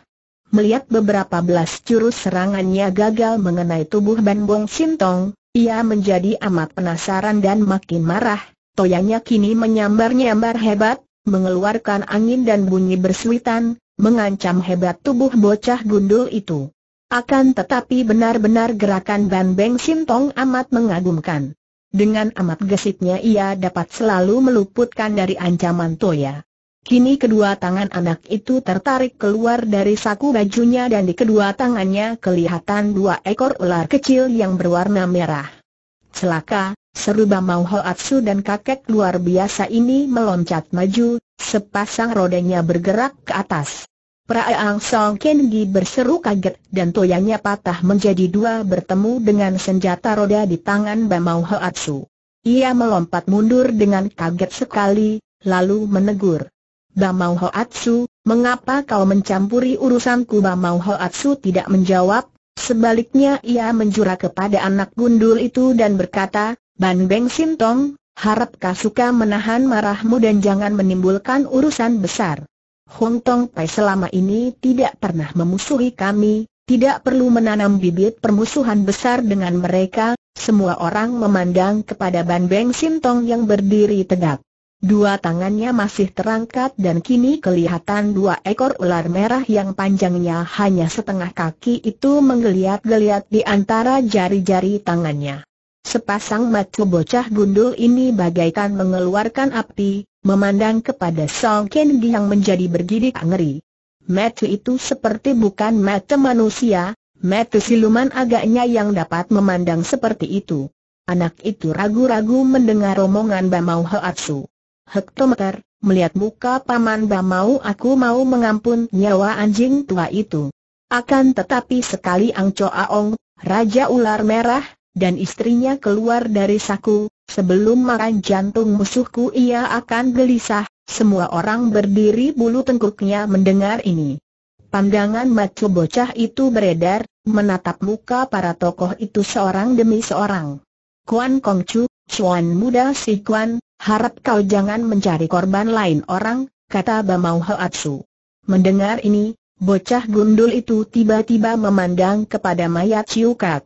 A: Melihat beberapa belas jurus serangannya gagal mengenai tubuh Ban Bong Sintong, ia menjadi amat penasaran dan makin marah, toyanya kini menyambar-nyambar hebat, mengeluarkan angin dan bunyi bersuitan, mengancam hebat tubuh bocah gundul itu. Akan tetapi benar-benar gerakan Ban Beng Sintong amat mengagumkan. Dengan amat gesitnya ia dapat selalu meluputkan dari ancaman Toya. Kini kedua tangan anak itu tertarik keluar dari saku bajunya dan di kedua tangannya kelihatan dua ekor ular kecil yang berwarna merah. Celaka, Seru Bamau Hoatsu dan kakek luar biasa ini meloncat maju, sepasang rodanya bergerak ke atas. Praang Song Kengi berseru kaget dan toyanya patah menjadi dua bertemu dengan senjata roda di tangan Bamau Hoatsu. Ia melompat mundur dengan kaget sekali, lalu menegur. Bamau Hoatsu, mengapa kau mencampuri urusanku Bamau Hoatsu tidak menjawab, Sebaliknya ia menjura kepada anak gundul itu dan berkata, Ban Beng Sintong, harap kau suka menahan marahmu dan jangan menimbulkan urusan besar. Hong Tong Pai selama ini tidak pernah memusuhi kami, tidak perlu menanam bibit permusuhan besar dengan mereka, semua orang memandang kepada Ban Beng Sintong yang berdiri tegak. Dua tangannya masih terangkat dan kini kelihatan dua ekor ular merah yang panjangnya hanya setengah kaki itu menggeliat-geliat di antara jari-jari tangannya. Sepasang mata bocah gundul ini bagaikan mengeluarkan api, memandang kepada Song Ken Gi yang menjadi bergidik ngeri. Mata itu seperti bukan mata manusia, mata siluman agaknya yang dapat memandang seperti itu. Anak itu ragu-ragu mendengar romongan Bamau Hoatsu. Hektometer, melihat muka paman Bamau aku mau mengampun nyawa anjing tua itu. Akan tetapi sekali Ang Cho Aong, Raja Ular Merah, dan istrinya keluar dari saku, sebelum makan jantung musuhku ia akan gelisah, semua orang berdiri bulu tengkuknya mendengar ini. Pandangan macu bocah itu beredar, menatap muka para tokoh itu seorang demi seorang. Kuan Kong Chu, Chuan muda si Kuan, harap kau jangan mencari korban lain orang, kata Bamau Hoatsu. Mendengar ini, bocah gundul itu tiba-tiba memandang kepada mayat Ciukat.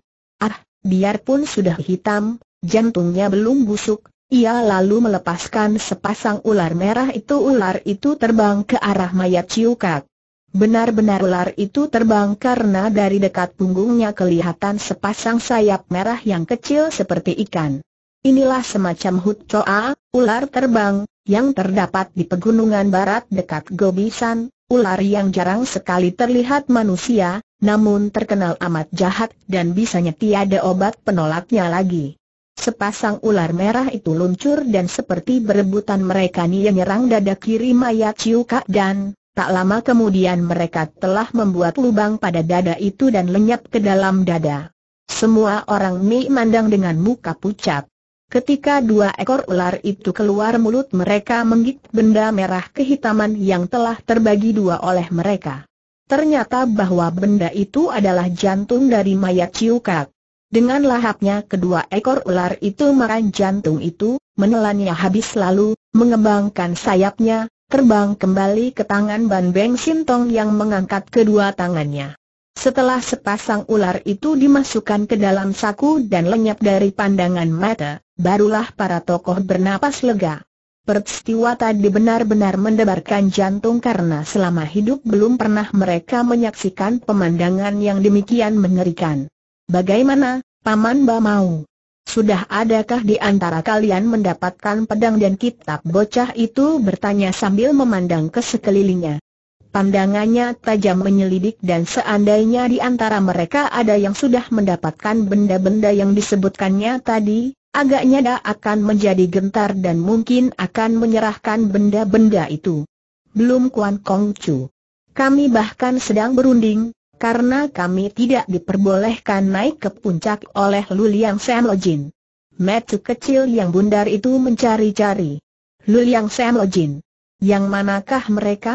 A: Biarpun sudah hitam, jantungnya belum busuk, ia lalu melepaskan sepasang ular merah itu ular itu terbang ke arah mayat Ciukak. Benar-benar ular itu terbang karena dari dekat punggungnya kelihatan sepasang sayap merah yang kecil seperti ikan. Inilah semacam hutcoa, ular terbang, yang terdapat di pegunungan barat dekat Gobisan, ular yang jarang sekali terlihat manusia, namun terkenal amat jahat dan bisanya tiada obat penolaknya lagi. Sepasang ular merah itu luncur dan seperti berebutan mereka yang menyerang dada kiri mayat Ciuka dan tak lama kemudian mereka telah membuat lubang pada dada itu dan lenyap ke dalam dada. Semua orang Mi mandang dengan muka pucat. Ketika dua ekor ular itu keluar mulut mereka menggigit benda merah kehitaman yang telah terbagi dua oleh mereka. Ternyata bahwa benda itu adalah jantung dari mayat Ciukak. Dengan lahapnya kedua ekor ular itu makan jantung itu, menelannya habis lalu, mengembangkan sayapnya, terbang kembali ke tangan Ban Beng Sintong yang mengangkat kedua tangannya. Setelah sepasang ular itu dimasukkan ke dalam saku dan lenyap dari pandangan mata, barulah para tokoh bernapas lega. Peristiwa tadi benar-benar mendebarkan jantung karena selama hidup belum pernah mereka menyaksikan pemandangan yang demikian mengerikan. Bagaimana, Paman Ba mau? Sudah adakah di antara kalian mendapatkan pedang dan kitab bocah itu bertanya sambil memandang ke sekelilingnya. Pandangannya tajam menyelidik dan seandainya di antara mereka ada yang sudah mendapatkan benda-benda yang disebutkannya tadi, Agaknya dia akan menjadi gentar dan mungkin akan menyerahkan benda-benda itu. Belum Kuan Kong Chu. Kami bahkan sedang berunding, karena kami tidak diperbolehkan naik ke puncak oleh Luliang Sam Lojin. Metu kecil yang bundar itu mencari-cari. Luliang Sam Lojin. Yang manakah mereka?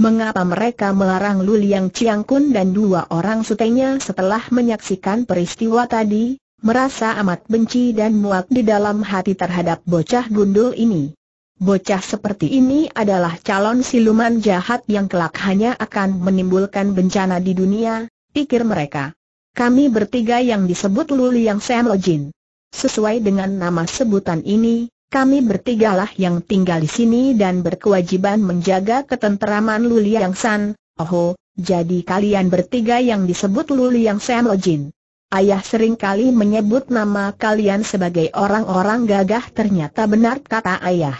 A: Mengapa mereka melarang Luliang Kun dan dua orang sutenya setelah menyaksikan peristiwa tadi? merasa amat benci dan muak di dalam hati terhadap bocah gundul ini. Bocah seperti ini adalah calon siluman jahat yang kelak hanya akan menimbulkan bencana di dunia, pikir mereka. Kami bertiga yang disebut Luli yang Semlojin. Sesuai dengan nama sebutan ini, kami bertigalah yang tinggal di sini dan berkewajiban menjaga ketenteraman Luli yang San, oh, jadi kalian bertiga yang disebut Luli yang Semlojin. Ayah seringkali menyebut nama kalian sebagai orang-orang gagah ternyata benar kata ayah.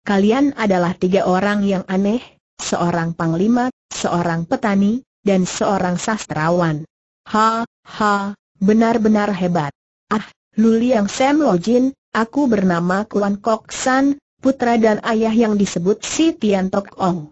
A: Kalian adalah tiga orang yang aneh, seorang panglima, seorang petani, dan seorang sastrawan. Ha, ha, benar-benar hebat. Ah, Luli yang Sam Lojin, aku bernama Kuan Kok San, putra dan ayah yang disebut si Tian Tok Ong.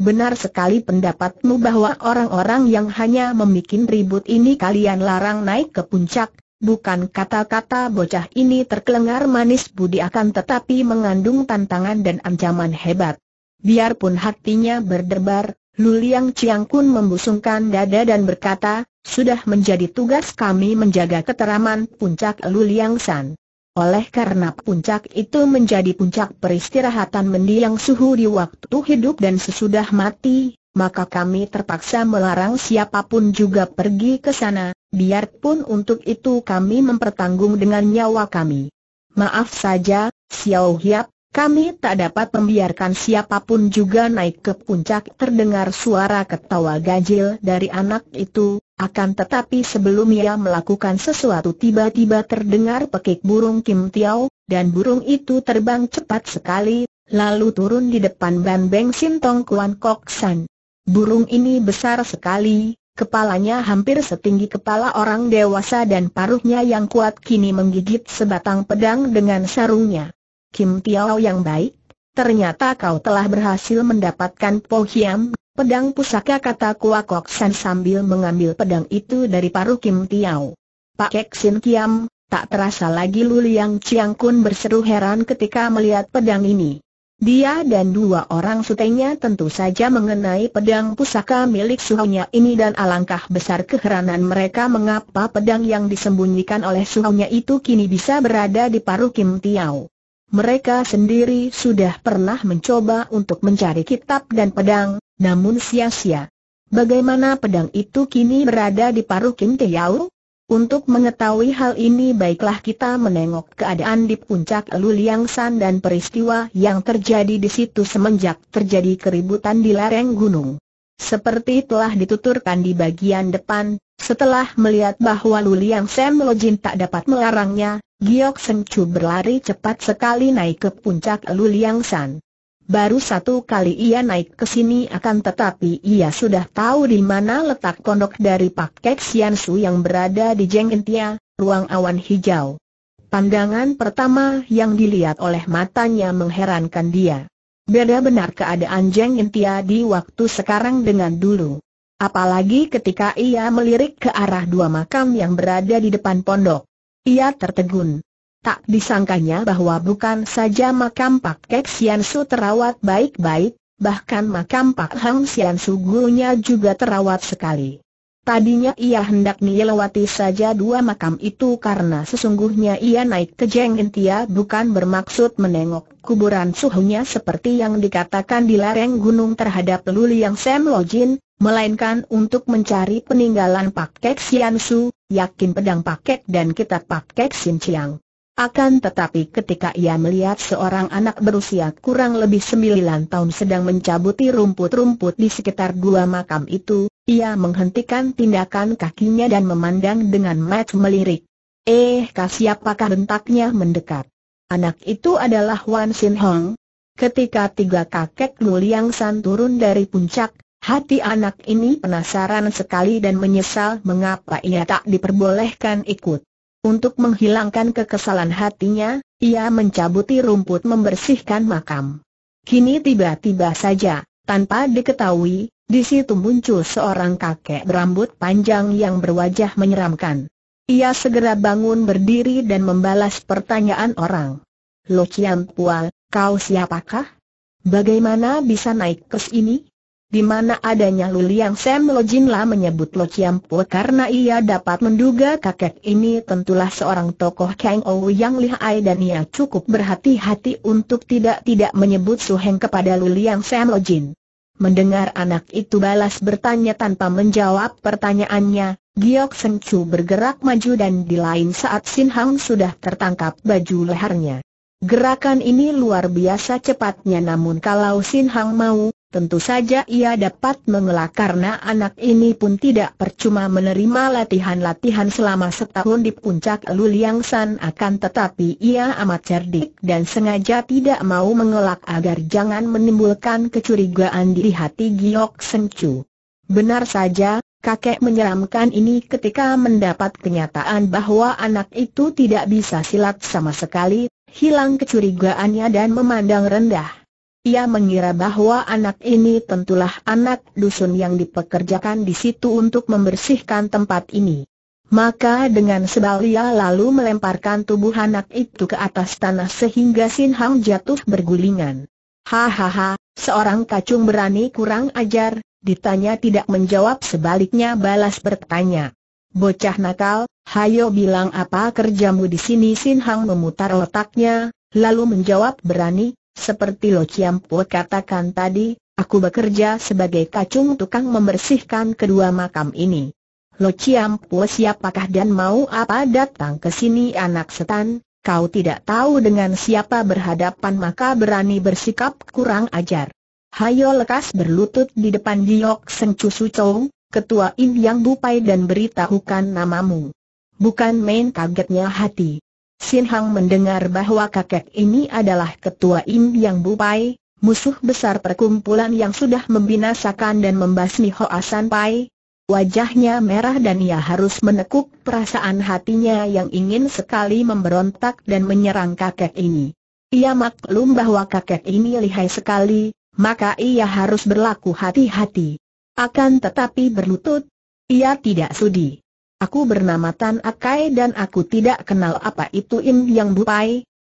A: Benar sekali pendapatmu bahwa orang-orang yang hanya membuat ribut ini kalian larang naik ke puncak, Bukan kata-kata bocah ini terkelengar manis budi akan tetapi mengandung tantangan dan ancaman hebat. Biarpun hatinya berdebar, Luliang Chiang Kun membusungkan dada dan berkata, sudah menjadi tugas kami menjaga keteraman puncak Luliang San. Oleh karena puncak itu menjadi puncak peristirahatan mendiang suhu di waktu hidup dan sesudah mati, maka kami terpaksa melarang siapapun juga pergi ke sana, biarpun untuk itu kami mempertanggung dengan nyawa kami. Maaf saja, Xiao Hiap, kami tak dapat membiarkan siapapun juga naik ke puncak Terdengar suara ketawa ganjil dari anak itu Akan tetapi sebelum ia melakukan sesuatu tiba-tiba terdengar pekik burung Kim Tiao Dan burung itu terbang cepat sekali Lalu turun di depan ban Beng Sintong Kuan Kok San Burung ini besar sekali Kepalanya hampir setinggi kepala orang dewasa dan paruhnya yang kuat kini menggigit sebatang pedang dengan sarungnya Kim Tiao yang baik, ternyata kau telah berhasil mendapatkan Po Hiam, pedang pusaka kata Kuakok San sambil mengambil pedang itu dari paruh Kim Tiao. Pak Kek Sin Kiam, tak terasa lagi Lu Liang Chiang Kun berseru heran ketika melihat pedang ini. Dia dan dua orang sutenya tentu saja mengenai pedang pusaka milik suhunya ini dan alangkah besar keheranan mereka mengapa pedang yang disembunyikan oleh suhunya itu kini bisa berada di paruh Kim Tiao. Mereka sendiri sudah pernah mencoba untuk mencari kitab dan pedang, namun sia-sia. Bagaimana pedang itu kini berada di paruh Kim Teyau? Untuk mengetahui hal ini baiklah kita menengok keadaan di puncak Luliang San dan peristiwa yang terjadi di situ semenjak terjadi keributan di lereng gunung. Seperti telah dituturkan di bagian depan, setelah melihat bahwa Luliang San Lojin tak dapat melarangnya, Giok Sencu berlari cepat sekali naik ke puncak Luliang San. Baru satu kali ia naik ke sini akan tetapi ia sudah tahu di mana letak pondok dari Pak Kek Sian Su yang berada di Jeng ruang awan hijau. Pandangan pertama yang dilihat oleh matanya mengherankan dia. Beda benar keadaan Jeng di waktu sekarang dengan dulu. Apalagi ketika ia melirik ke arah dua makam yang berada di depan pondok. Ia tertegun. Tak disangkanya bahwa bukan saja makam Pak Kek Sian Su terawat baik-baik, bahkan makam Pak Hang Sian Su gurunya juga terawat sekali. Tadinya ia hendak melewati saja dua makam itu karena sesungguhnya ia naik ke Jeng Intia bukan bermaksud menengok kuburan suhunya seperti yang dikatakan di lereng gunung terhadap Luli yang Sam Lojin, melainkan untuk mencari peninggalan Pak Kek Sian Su, yakin pedang paket dan kitab paket Chiang. Akan tetapi ketika ia melihat seorang anak berusia kurang lebih sembilan tahun sedang mencabuti rumput-rumput di sekitar dua makam itu, ia menghentikan tindakan kakinya dan memandang dengan mat melirik. Eh, siapakah bentaknya mendekat? Anak itu adalah Wan Sin Hong. Ketika tiga kakek Lu Liang San turun dari puncak, Hati anak ini penasaran sekali dan menyesal mengapa ia tak diperbolehkan ikut. Untuk menghilangkan kekesalan hatinya, ia mencabuti rumput membersihkan makam. Kini tiba-tiba saja, tanpa diketahui, di situ muncul seorang kakek berambut panjang yang berwajah menyeramkan. Ia segera bangun berdiri dan membalas pertanyaan orang. Lo Cian Pual, kau siapakah? Bagaimana bisa naik ke sini? di mana adanya Lu Liang Sam Lo Jin lah menyebut Lo Chiam Po karena ia dapat menduga kakek ini tentulah seorang tokoh Kang Ou yang lihai dan ia cukup berhati-hati untuk tidak-tidak menyebut Su Heng kepada Lu Liang Sam Lo Jin. Mendengar anak itu balas bertanya tanpa menjawab pertanyaannya, Giok Seng Chu bergerak maju dan di lain saat Sin Hang sudah tertangkap baju lehernya. Gerakan ini luar biasa cepatnya namun kalau Sin Hang mau, Tentu saja ia dapat mengelak karena anak ini pun tidak percuma menerima latihan-latihan selama setahun di puncak Luliang San akan tetapi ia amat cerdik dan sengaja tidak mau mengelak agar jangan menimbulkan kecurigaan di hati Giok Seng Chu. Benar saja, kakek menyeramkan ini ketika mendapat kenyataan bahwa anak itu tidak bisa silat sama sekali, hilang kecurigaannya dan memandang rendah. Ia mengira bahwa anak ini tentulah anak dusun yang dipekerjakan di situ untuk membersihkan tempat ini. Maka dengan sebal ia lalu melemparkan tubuh anak itu ke atas tanah sehingga Sin Hang jatuh bergulingan. Hahaha, seorang kacung berani kurang ajar, ditanya tidak menjawab sebaliknya balas bertanya. Bocah nakal, hayo bilang apa kerjamu di sini Sin Hang memutar otaknya, lalu menjawab berani, seperti Lo Chiam Po katakan tadi, aku bekerja sebagai kacung tukang membersihkan kedua makam ini. Lo Chiam Po, siapakah dan mau apa datang ke sini anak setan? Kau tidak tahu dengan siapa berhadapan maka berani bersikap kurang ajar. Hayo lekas berlutut di depan Giok Seng Cusu Chong, ketua Im Yang Bupai dan beritahukan namamu. Bukan main kagetnya hati. Sin Hang mendengar bahwa kakek ini adalah ketua Im Yang Bupai, musuh besar perkumpulan yang sudah membinasakan dan membasmi Hoa San Pai. Wajahnya merah dan ia harus menekuk perasaan hatinya yang ingin sekali memberontak dan menyerang kakek ini. Ia maklum bahwa kakek ini lihai sekali, maka ia harus berlaku hati-hati. Akan tetapi berlutut, ia tidak sudi. Aku bernama Tan Akai dan aku tidak kenal apa itu Im Yang Bupai.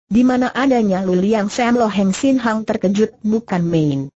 A: Di mana adanya Luliang Sam Lo Heng Sin Hang terkejut bukan main.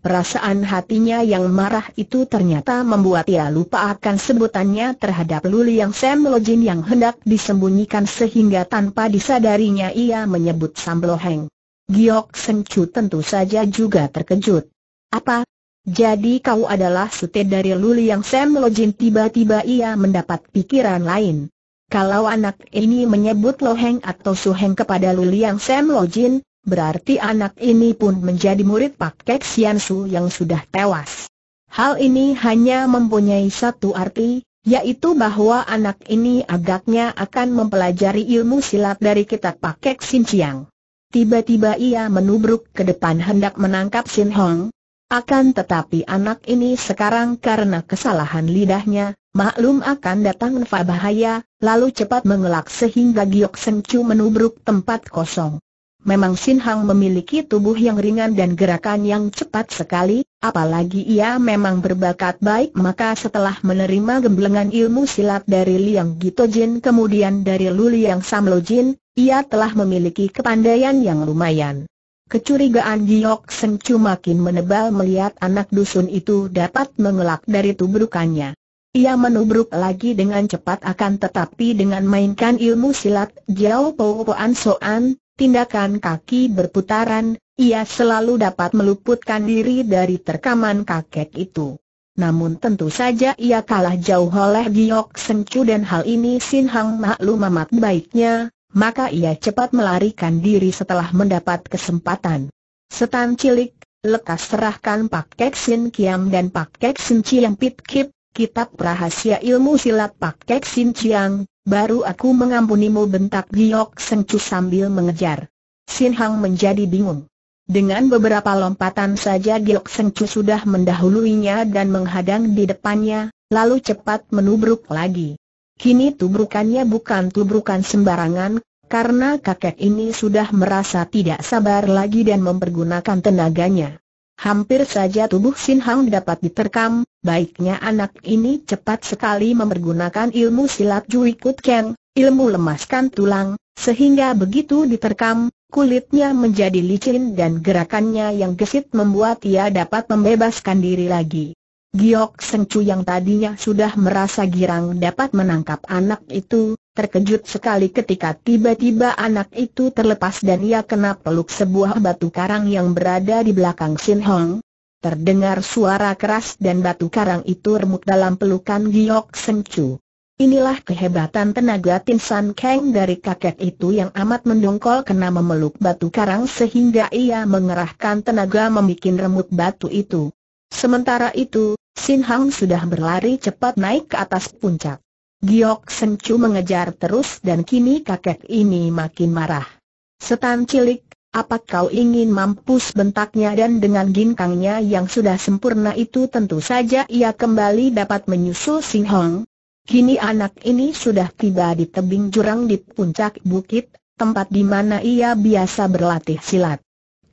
A: Perasaan hatinya yang marah itu ternyata membuat ia lupa akan sebutannya terhadap Luliang Sam Lo yang hendak disembunyikan sehingga tanpa disadarinya ia menyebut Sam Lo Heng. Giok Seng tentu saja juga terkejut. Apa, jadi kau adalah sute dari Luli yang Sam Lojin tiba-tiba ia mendapat pikiran lain. Kalau anak ini menyebut Loheng atau Suheng kepada Luli yang Sam Lojin, berarti anak ini pun menjadi murid Pak Kek Sian Su yang sudah tewas. Hal ini hanya mempunyai satu arti, yaitu bahwa anak ini agaknya akan mempelajari ilmu silat dari kitab Pak Kek Sin Chiang. Tiba-tiba ia menubruk ke depan hendak menangkap Sin Hong, akan tetapi anak ini sekarang karena kesalahan lidahnya, maklum akan datang bahaya, lalu cepat mengelak sehingga Giok Seng menubruk tempat kosong. Memang Sin Hang memiliki tubuh yang ringan dan gerakan yang cepat sekali, apalagi ia memang berbakat baik maka setelah menerima gemblengan ilmu silat dari Liang Gito Jin kemudian dari Lu Liang Sam Jin, ia telah memiliki kepandaian yang lumayan. Kecurigaan Giok Sen makin menebal melihat anak dusun itu dapat mengelak dari tubrukannya. Ia menubruk lagi dengan cepat akan tetapi dengan mainkan ilmu silat Jiao Po Poan Soan, tindakan kaki berputaran, ia selalu dapat meluputkan diri dari terkaman kakek itu. Namun tentu saja ia kalah jauh oleh Giok Sencu dan hal ini Sin Hang maklum amat baiknya, maka ia cepat melarikan diri setelah mendapat kesempatan. Setan cilik, lekas serahkan Pak Kek Sin Kiam dan Pak Kek Sin Chiang Pit Kip, kitab rahasia ilmu silat Pak Kek Sin Chiang, baru aku mengampunimu bentak Giok Sengcu sambil mengejar. Sin Hang menjadi bingung. Dengan beberapa lompatan saja Giok Sengcu sudah mendahuluinya dan menghadang di depannya, lalu cepat menubruk lagi. Kini tubrukannya bukan tubrukan sembarangan, karena kakek ini sudah merasa tidak sabar lagi dan mempergunakan tenaganya. Hampir saja tubuh Sin Hang dapat diterkam, baiknya anak ini cepat sekali mempergunakan ilmu silat Jui Kut Keng, ilmu lemaskan tulang, sehingga begitu diterkam, kulitnya menjadi licin dan gerakannya yang gesit membuat ia dapat membebaskan diri lagi. Giok Sengcu yang tadinya sudah merasa girang dapat menangkap anak itu, terkejut sekali ketika tiba-tiba anak itu terlepas dan ia kena peluk sebuah batu karang yang berada di belakang Sin Hong. Terdengar suara keras dan batu karang itu remuk dalam pelukan Giok Sengcu. Inilah kehebatan tenaga Tinsan Kang dari kakek itu yang amat mendongkol kena memeluk batu karang sehingga ia mengerahkan tenaga membuat remuk batu itu. Sementara itu, Sin Hang sudah berlari cepat naik ke atas puncak. Giok Sen mengejar terus dan kini kakek ini makin marah. Setan cilik, apa kau ingin mampus bentaknya dan dengan ginkangnya yang sudah sempurna itu tentu saja ia kembali dapat menyusul Sin Hang. Kini anak ini sudah tiba di tebing jurang di puncak bukit, tempat di mana ia biasa berlatih silat.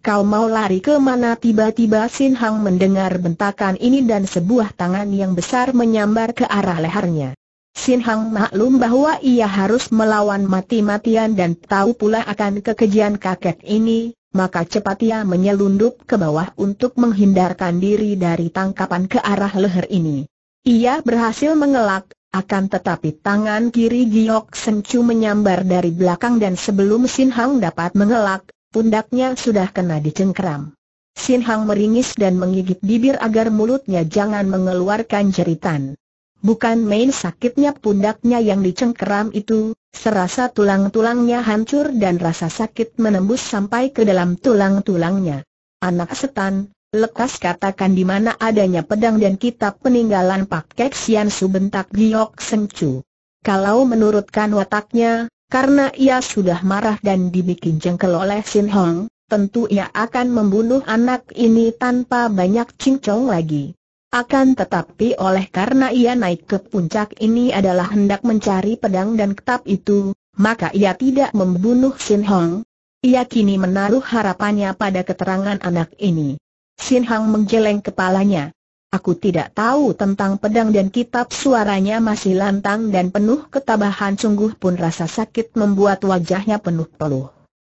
A: Kau mau lari ke mana? Tiba-tiba Sin Hang mendengar bentakan ini dan sebuah tangan yang besar menyambar ke arah lehernya. Sin Hang maklum bahwa ia harus melawan mati-matian dan tahu pula akan kekejian kakek ini, maka cepat ia menyelundup ke bawah untuk menghindarkan diri dari tangkapan ke arah leher ini. Ia berhasil mengelak, akan tetapi tangan kiri Giok Sencu menyambar dari belakang dan sebelum Sin Hang dapat mengelak, Pundaknya sudah kena dicengkeram. Sin Hang meringis dan menggigit bibir agar mulutnya jangan mengeluarkan jeritan. Bukan main sakitnya pundaknya yang dicengkeram itu, serasa tulang-tulangnya hancur dan rasa sakit menembus sampai ke dalam tulang-tulangnya. Anak setan, lekas katakan di mana adanya pedang dan kitab peninggalan Pak Kek Sian Su bentak Giok Sengcu. Kalau menurutkan wataknya, karena ia sudah marah dan dibikin jengkel oleh Sin Hong, tentu ia akan membunuh anak ini tanpa banyak cincong lagi. Akan tetapi oleh karena ia naik ke puncak ini adalah hendak mencari pedang dan ketap itu, maka ia tidak membunuh Sin Hong. Ia kini menaruh harapannya pada keterangan anak ini. Sin Hong menggeleng kepalanya. Aku tidak tahu tentang pedang dan kitab suaranya masih lantang dan penuh ketabahan sungguh pun rasa sakit membuat wajahnya penuh peluh.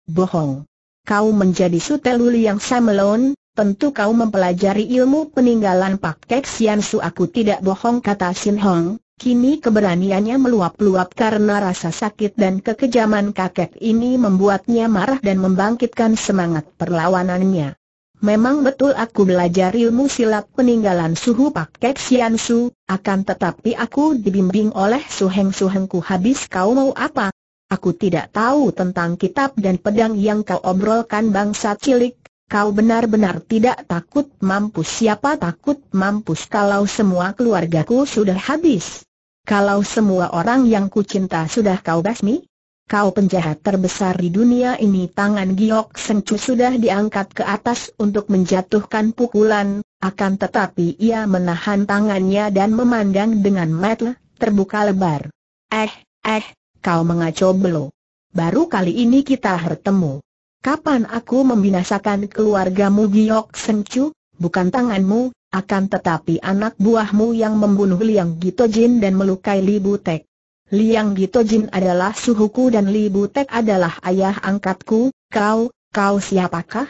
A: Bohong. Kau menjadi suteluli yang samelon, tentu kau mempelajari ilmu peninggalan Pak Kek Sian Su aku tidak bohong kata Sin Hong, kini keberaniannya meluap-luap karena rasa sakit dan kekejaman kakek ini membuatnya marah dan membangkitkan semangat perlawanannya. Memang betul aku belajar ilmu silat peninggalan suhu Pak Kek Sian Su, akan tetapi aku dibimbing oleh suheng suhengku habis kau mau apa? Aku tidak tahu tentang kitab dan pedang yang kau obrolkan bangsa cilik, kau benar-benar tidak takut mampus siapa takut mampus kalau semua keluargaku sudah habis. Kalau semua orang yang kucinta sudah kau basmi, Kau penjahat terbesar di dunia ini tangan Giok Sencu sudah diangkat ke atas untuk menjatuhkan pukulan, akan tetapi ia menahan tangannya dan memandang dengan mata terbuka lebar. Eh, eh, kau mengaco belo. Baru kali ini kita bertemu. Kapan aku membinasakan keluargamu Giok Sencu? Bukan tanganmu, akan tetapi anak buahmu yang membunuh Liang Gitojin dan melukai Li Butek. Liang Gitojin adalah suhuku dan Li Butek adalah ayah angkatku, kau, kau siapakah?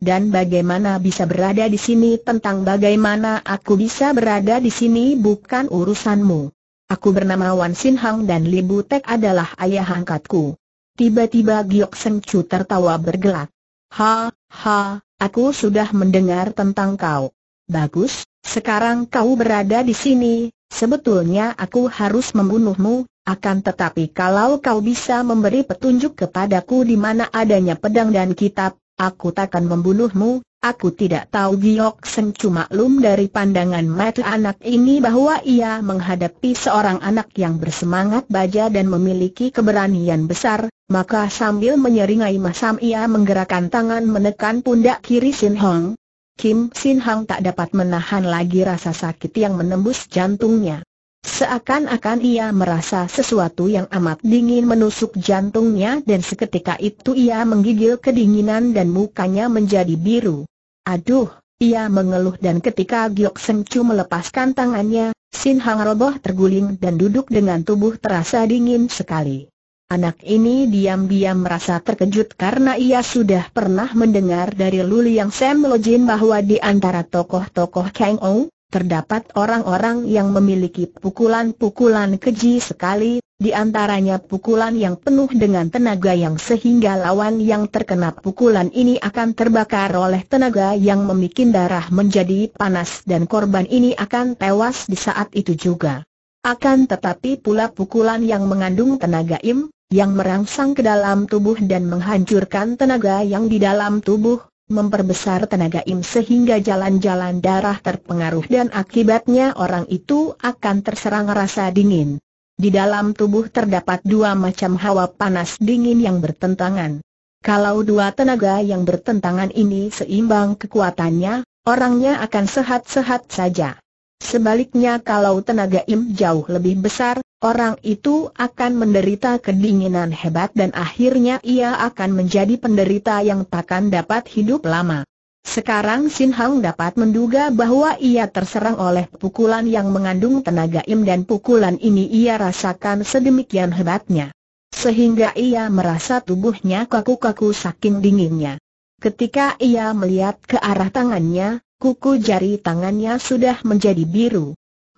A: Dan bagaimana bisa berada di sini tentang bagaimana aku bisa berada di sini bukan urusanmu. Aku bernama Wan Sin Hang dan Li Butek adalah ayah angkatku. Tiba-tiba Giok Seng Chu tertawa bergelak. Ha, ha, aku sudah mendengar tentang kau. Bagus, sekarang kau berada di sini, sebetulnya aku harus membunuhmu, akan tetapi kalau kau bisa memberi petunjuk kepadaku di mana adanya pedang dan kitab, aku takkan membunuhmu. Aku tidak tahu Giok Seng cuma lum dari pandangan mata anak ini bahwa ia menghadapi seorang anak yang bersemangat baja dan memiliki keberanian besar, maka sambil menyeringai masam ia menggerakkan tangan menekan pundak kiri Sin Hong. Kim Sin Hong tak dapat menahan lagi rasa sakit yang menembus jantungnya. Seakan-akan ia merasa sesuatu yang amat dingin menusuk jantungnya dan seketika itu ia menggigil kedinginan dan mukanya menjadi biru. Aduh, ia mengeluh dan ketika Giok Chu melepaskan tangannya, Sin Hang roboh terguling dan duduk dengan tubuh terasa dingin sekali. Anak ini diam-diam merasa terkejut karena ia sudah pernah mendengar dari Luli yang Sam Lojin bahwa di antara tokoh-tokoh Kang Ou, Terdapat orang-orang yang memiliki pukulan-pukulan keji sekali, di antaranya pukulan yang penuh dengan tenaga yang sehingga lawan yang terkena pukulan ini akan terbakar oleh tenaga yang memikin darah menjadi panas dan korban ini akan tewas di saat itu juga. Akan tetapi pula pukulan yang mengandung tenaga im, yang merangsang ke dalam tubuh dan menghancurkan tenaga yang di dalam tubuh, memperbesar tenaga Im sehingga jalan-jalan darah terpengaruh dan akibatnya orang itu akan terserang rasa dingin. Di dalam tubuh terdapat dua macam hawa panas dingin yang bertentangan. Kalau dua tenaga yang bertentangan ini seimbang kekuatannya, orangnya akan sehat-sehat saja. Sebaliknya kalau tenaga Im jauh lebih besar, orang itu akan menderita kedinginan hebat dan akhirnya ia akan menjadi penderita yang takkan dapat hidup lama. Sekarang Sin Hang dapat menduga bahwa ia terserang oleh pukulan yang mengandung tenaga Im dan pukulan ini ia rasakan sedemikian hebatnya. Sehingga ia merasa tubuhnya kaku-kaku saking dinginnya. Ketika ia melihat ke arah tangannya, kuku jari tangannya sudah menjadi biru.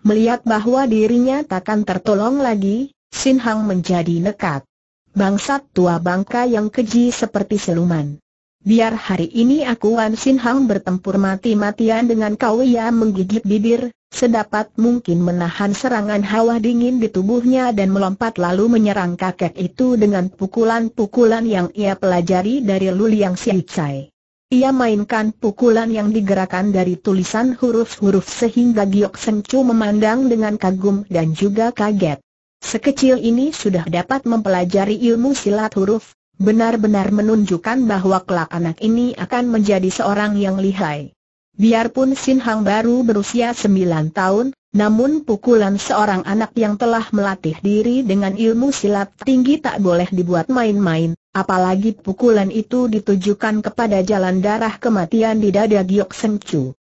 A: Melihat bahwa dirinya takkan tertolong lagi, Sin Hang menjadi nekat. Bangsat tua bangka yang keji seperti seluman. Biar hari ini aku Wan Sin Hang bertempur mati-matian dengan kau ia menggigit bibir, sedapat mungkin menahan serangan hawa dingin di tubuhnya dan melompat lalu menyerang kakek itu dengan pukulan-pukulan yang ia pelajari dari Luliang Siai. Ia mainkan pukulan yang digerakkan dari tulisan huruf-huruf sehingga Giok Sencu memandang dengan kagum dan juga kaget. Sekecil ini sudah dapat mempelajari ilmu silat huruf, benar-benar menunjukkan bahwa kelak anak ini akan menjadi seorang yang lihai. Biarpun Sin Hang baru berusia sembilan tahun, namun pukulan seorang anak yang telah melatih diri dengan ilmu silat tinggi tak boleh dibuat main-main, apalagi pukulan itu ditujukan kepada jalan darah kematian di dada Giok Sengcu.